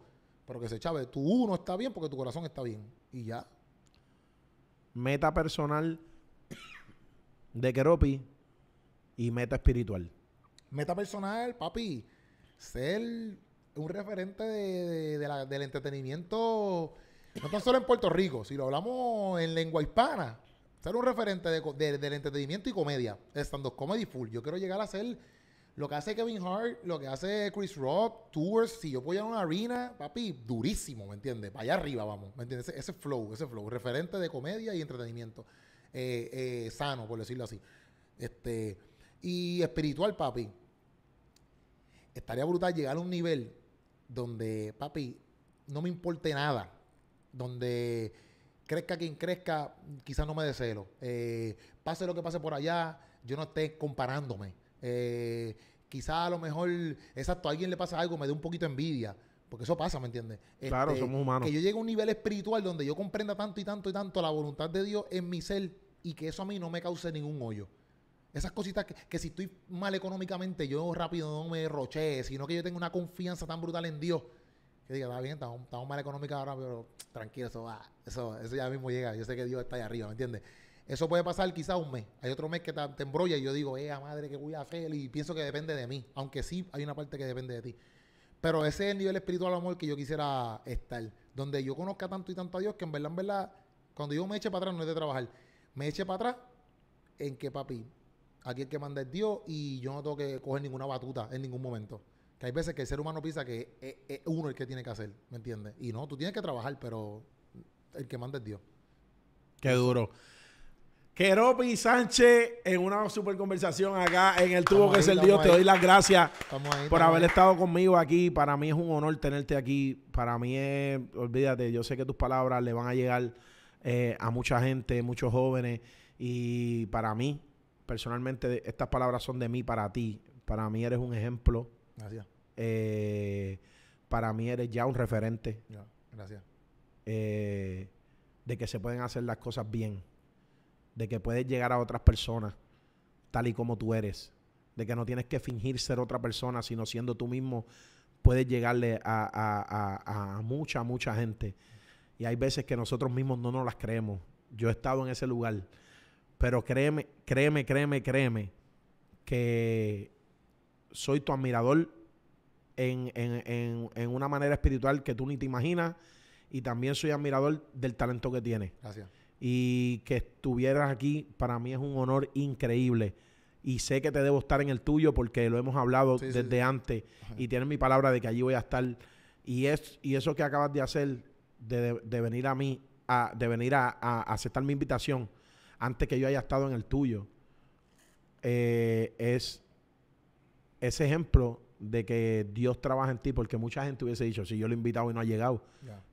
Pero que se chave, tu uno está bien porque tu corazón está bien. Y ya. Meta personal de Keropi y meta espiritual. Meta personal, papi, ser un referente del entretenimiento, no tan solo en Puerto Rico, si lo hablamos en lengua hispana, ser un referente del entretenimiento y comedia, Estando comedy full. Yo quiero llegar a ser lo que hace Kevin Hart, lo que hace Chris Rock, Tours, si yo voy a una arena, papi, durísimo, ¿me entiendes? Para allá arriba vamos, ¿me entiendes? Ese, flow, ese flow, referente de comedia y entretenimiento. Eh, eh, sano, por decirlo así. Este, y espiritual, papi. Estaría brutal llegar a un nivel donde, papi, no me importe nada. Donde crezca quien crezca, quizás no me deseo. Eh, pase lo que pase por allá, yo no esté comparándome eh, quizá a lo mejor, exacto, a alguien le pasa algo, me dé un poquito envidia. Porque eso pasa, ¿me entiendes? claro, este, somos humanos. Que yo llegue a un nivel espiritual donde yo comprenda tanto y tanto y tanto la voluntad de Dios en mi ser y que eso a mí no me cause ningún hoyo. Esas cositas que, si estoy mal económicamente, yo rápido no me derroché, sino que yo tengo una confianza tan brutal en Dios que diga, está bien, estamos, mal económicamente ahora, pero tranquilo, eso va, eso, eso ya mismo llega. Yo sé que Dios está ahí arriba, ¿me entiendes? Eso puede pasar quizás un mes. Hay otro mes que te, embrolla y yo digo, eh, madre, que voy a hacer? Y pienso que depende de mí. Aunque sí, hay una parte que depende de ti. Pero ese es el nivel espiritual amor que yo quisiera estar. Donde yo conozca tanto y tanto a Dios que en verdad, en verdad, cuando yo me eche para atrás no es de trabajar. Me eche para atrás en que, papi, aquí el que manda es Dios y yo no tengo que coger ninguna batuta en ningún momento. Que hay veces que el ser humano piensa que es uno el que tiene que hacer, ¿me entiendes? Y no, tú tienes que trabajar, pero el que manda es Dios. Qué duro. Keropi Sánchez, en una super conversación acá en el tubo que es el Dios, te doy las gracias por haber estado conmigo aquí. Para mí es un honor tenerte aquí. Para mí es, olvídate, yo sé que tus palabras le van a llegar eh, a mucha gente, muchos jóvenes. Y para mí, personalmente, estas palabras son de mí para ti. Para mí eres un ejemplo. Gracias. Eh, para mí eres ya un referente. gracias. Eh, de que se pueden hacer las cosas bien de que puedes llegar a otras personas tal y como tú eres, de que no tienes que fingir ser otra persona, sino siendo tú mismo puedes llegarle a, a, mucha, mucha gente. Y hay veces que nosotros mismos no nos las creemos. Yo he estado en ese lugar, pero créeme, créeme, créeme, créeme que soy tu admirador en, en, en, en una manera espiritual que tú ni te imaginas y también soy admirador del talento que tienes. Gracias y que estuvieras aquí para mí es un honor increíble. Y sé que te debo estar en el tuyo porque lo hemos hablado desde antes y tienes mi palabra de que allí voy a estar. Y, es, y eso que acabas de hacer, de, venir a mí, a, de venir a, aceptar mi invitación antes que yo haya estado en el tuyo, eh, es ese ejemplo de que Dios trabaja en ti, porque mucha gente hubiese dicho, si yo lo he invitado y no ha llegado,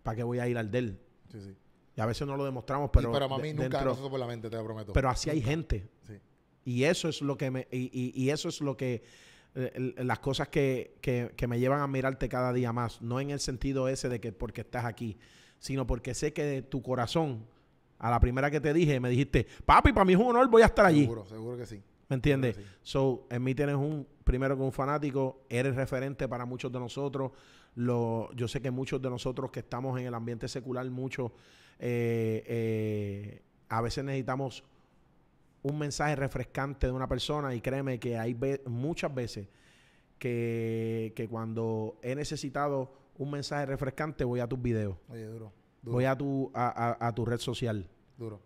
¿para qué voy a ir al del Sí, sí. Y a veces no lo demostramos, pero. pero a mí nunca lo por la mente, te lo prometo. Pero así hay gente. Y eso es lo que me. Y, eso es lo que. Eh, las cosas que, que, me llevan a mirarte cada día más. No en el sentido ese de que porque estás aquí, sino porque sé que de tu corazón, a la primera que te dije, me dijiste, papi, para mí es un honor, voy a estar allí. Seguro, seguro que sí. ¿Me entiendes? So, en mí tienes un, primero que un fanático, eres referente para muchos de nosotros. Lo, yo sé que muchos de nosotros que estamos en el ambiente secular, muchos eh, eh, a veces necesitamos un mensaje refrescante de una persona y créeme que hay muchas veces que, que, cuando he necesitado un mensaje refrescante voy a tus videos. Oye, duro. Voy a tu, a, tu red social. Duro.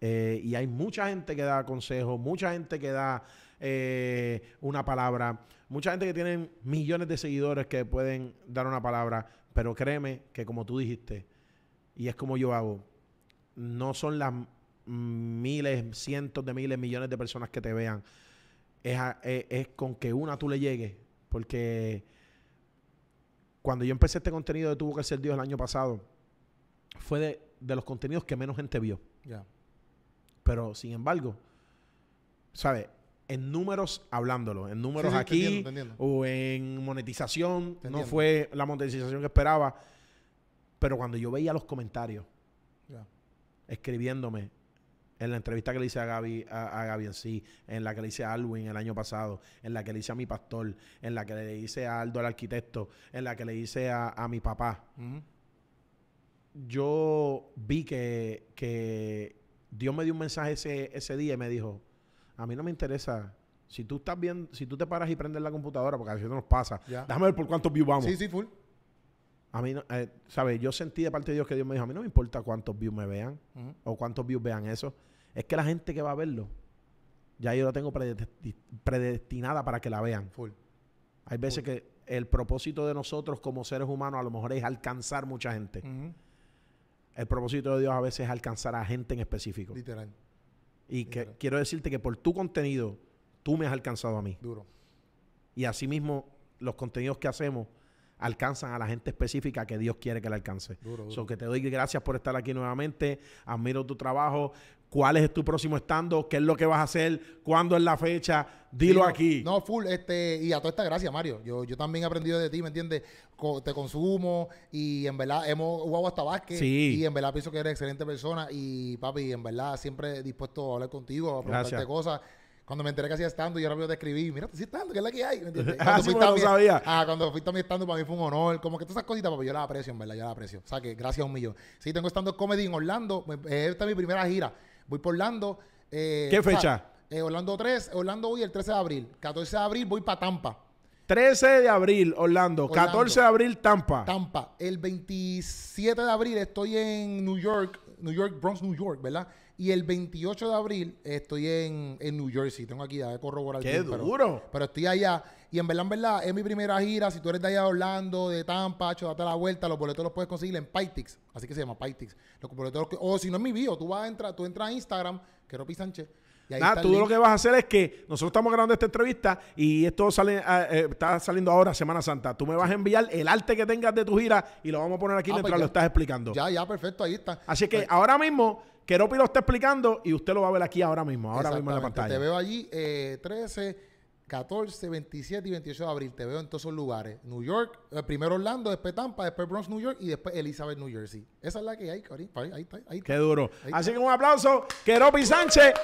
Eh, y hay mucha gente que da consejos, mucha gente que da una palabra, mucha gente que tienen millones de seguidores que pueden dar una palabra, pero créeme que como tú dijiste, y es como yo hago. No son las miles, cientos de miles, millones de personas que te vean. Es, con que una tú le llegues. Porque cuando yo empecé este contenido de Tuvo que ser Dios el año pasado, fue de, los contenidos que menos gente vio. Pero sin embargo, ¿sabes? En números hablándolo, en números aquí o en monetización, no fue la monetización que esperaba pero cuando yo veía los comentarios escribiéndome en la entrevista que le hice a Gaby, a, en sí, en la que le hice a Alwin el año pasado, en la que le hice a mi pastor, en la que le hice a Aldo el arquitecto, en la que le hice a, mi papá. Yo vi que, que, Dios me dio un mensaje ese, día y me dijo, a mí no me interesa si tú estás bien, si tú te paras y prendes la computadora, porque a veces nos pasa, déjame ver por cuántos views vamos. Sí, sí, full. A mí, eh, ¿sabes? Yo sentí de parte de Dios que Dios me dijo, a mí no me importa cuántos views me vean o cuántos views vean eso. Es que la gente que va a verlo, ya yo la tengo predestinada para que la vean. Full. Hay veces que el propósito de nosotros como seres humanos a lo mejor es alcanzar mucha gente. El propósito de Dios a veces es alcanzar a gente en específico. Literal. Y que quiero decirte que por tu contenido, tú me has alcanzado a mí. Duro. Y asimismo, los contenidos que hacemos alcanzan a la gente específica que Dios quiere que le alcance. Duro, que te doy gracias por estar aquí nuevamente. Admiro tu trabajo. ¿Cuál es tu próximo estando? ¿Qué es lo que vas a hacer? ¿Cuándo es la fecha? Dilo aquí. No, full, este, y a toda esta gracia, Mario. Yo, también he aprendido de ti, ¿me entiendes? te consumo y en verdad hemos jugado hasta básquet. Sí. Y en verdad pienso que eres excelente persona y papi, en verdad siempre dispuesto a hablar contigo, a preguntarte cosas cuando me enteré que hacía estando, yo rápido te escribí, mira, te estando, que es la que hay, ¿me ah, no sabía. Ah, cuando fuiste a mi estando, para mí fue un honor. Como que todas esas cositas, pues yo la aprecio, en verdad, yo la aprecio. O sea, que gracias a un millón. Sí, tengo estando comedy en Orlando. Eh, esta es mi primera gira. Voy por Orlando. Eh, ¿Qué fecha? Eh, Orlando 3, Orlando hoy el 13 de abril. 14 de abril voy para Tampa. 13 de abril, Orlando. Orlando. 14 de abril, Tampa. Tampa. El 27 de abril estoy en New York, New York, Bronx, New York, ¿verdad? Y el 28 de abril estoy en, en New Jersey. Tengo aquí, ya corroborar. ¡Qué duro! Pero, estoy allá. Y en verdad, en verdad, es mi primera gira. Si tú eres de allá de Orlando, de Tampa, hecho, date la vuelta. Los boletos los puedes conseguir en Pytix. Así que se llama Pytix. Los boletos, o si no es mi bio, tú vas a tú entras a Instagram, que es Ropi Sánchez. tú lo que vas a hacer es que nosotros estamos grabando esta entrevista y esto sale, ah, eh, está saliendo ahora, Semana Santa. Tú me vas a enviar el arte que tengas de tu gira y lo vamos a poner aquí ah, pues mientras lo estás explicando. Ya, ya, perfecto, ahí está. Así que pues ahora mismo Queropi lo está explicando y usted lo va a ver aquí ahora mismo, ahora mismo en la pantalla. Te veo allí 13, 14, 27 y 28 de abril. Te veo en todos esos lugares. New York, eh, primero Orlando, después Tampa, después Bronx, New York y después Elizabeth, New Jersey. Esa es la que hay, Ahí, ahí, ahí, está. Qué duro. Así que un aplauso, Queropi Sánchez.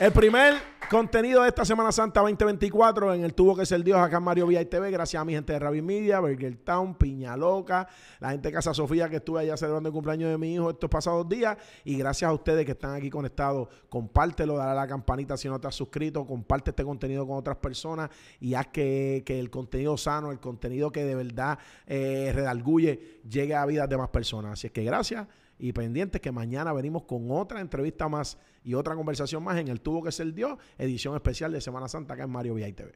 El primer contenido de esta Semana Santa 2024 en el tubo que es el Dios acá en Mario Vía TV. Gracias a mi gente de Rabin Media, Burger Town, Piña Loca, la gente de Casa Sofía que estuve allá celebrando el cumpleaños de mi hijo estos pasados días. Y gracias a ustedes que están aquí conectados. Compártelo, dale la campanita si no te has suscrito. Comparte este contenido con otras personas y haz que, el contenido sano, el contenido que de verdad eh, llegue a vidas de más personas. Así es que gracias y pendientes que mañana venimos con otra entrevista más y otra conversación más en el tubo que es el Dios, edición especial de Semana Santa acá en Mario VI TV.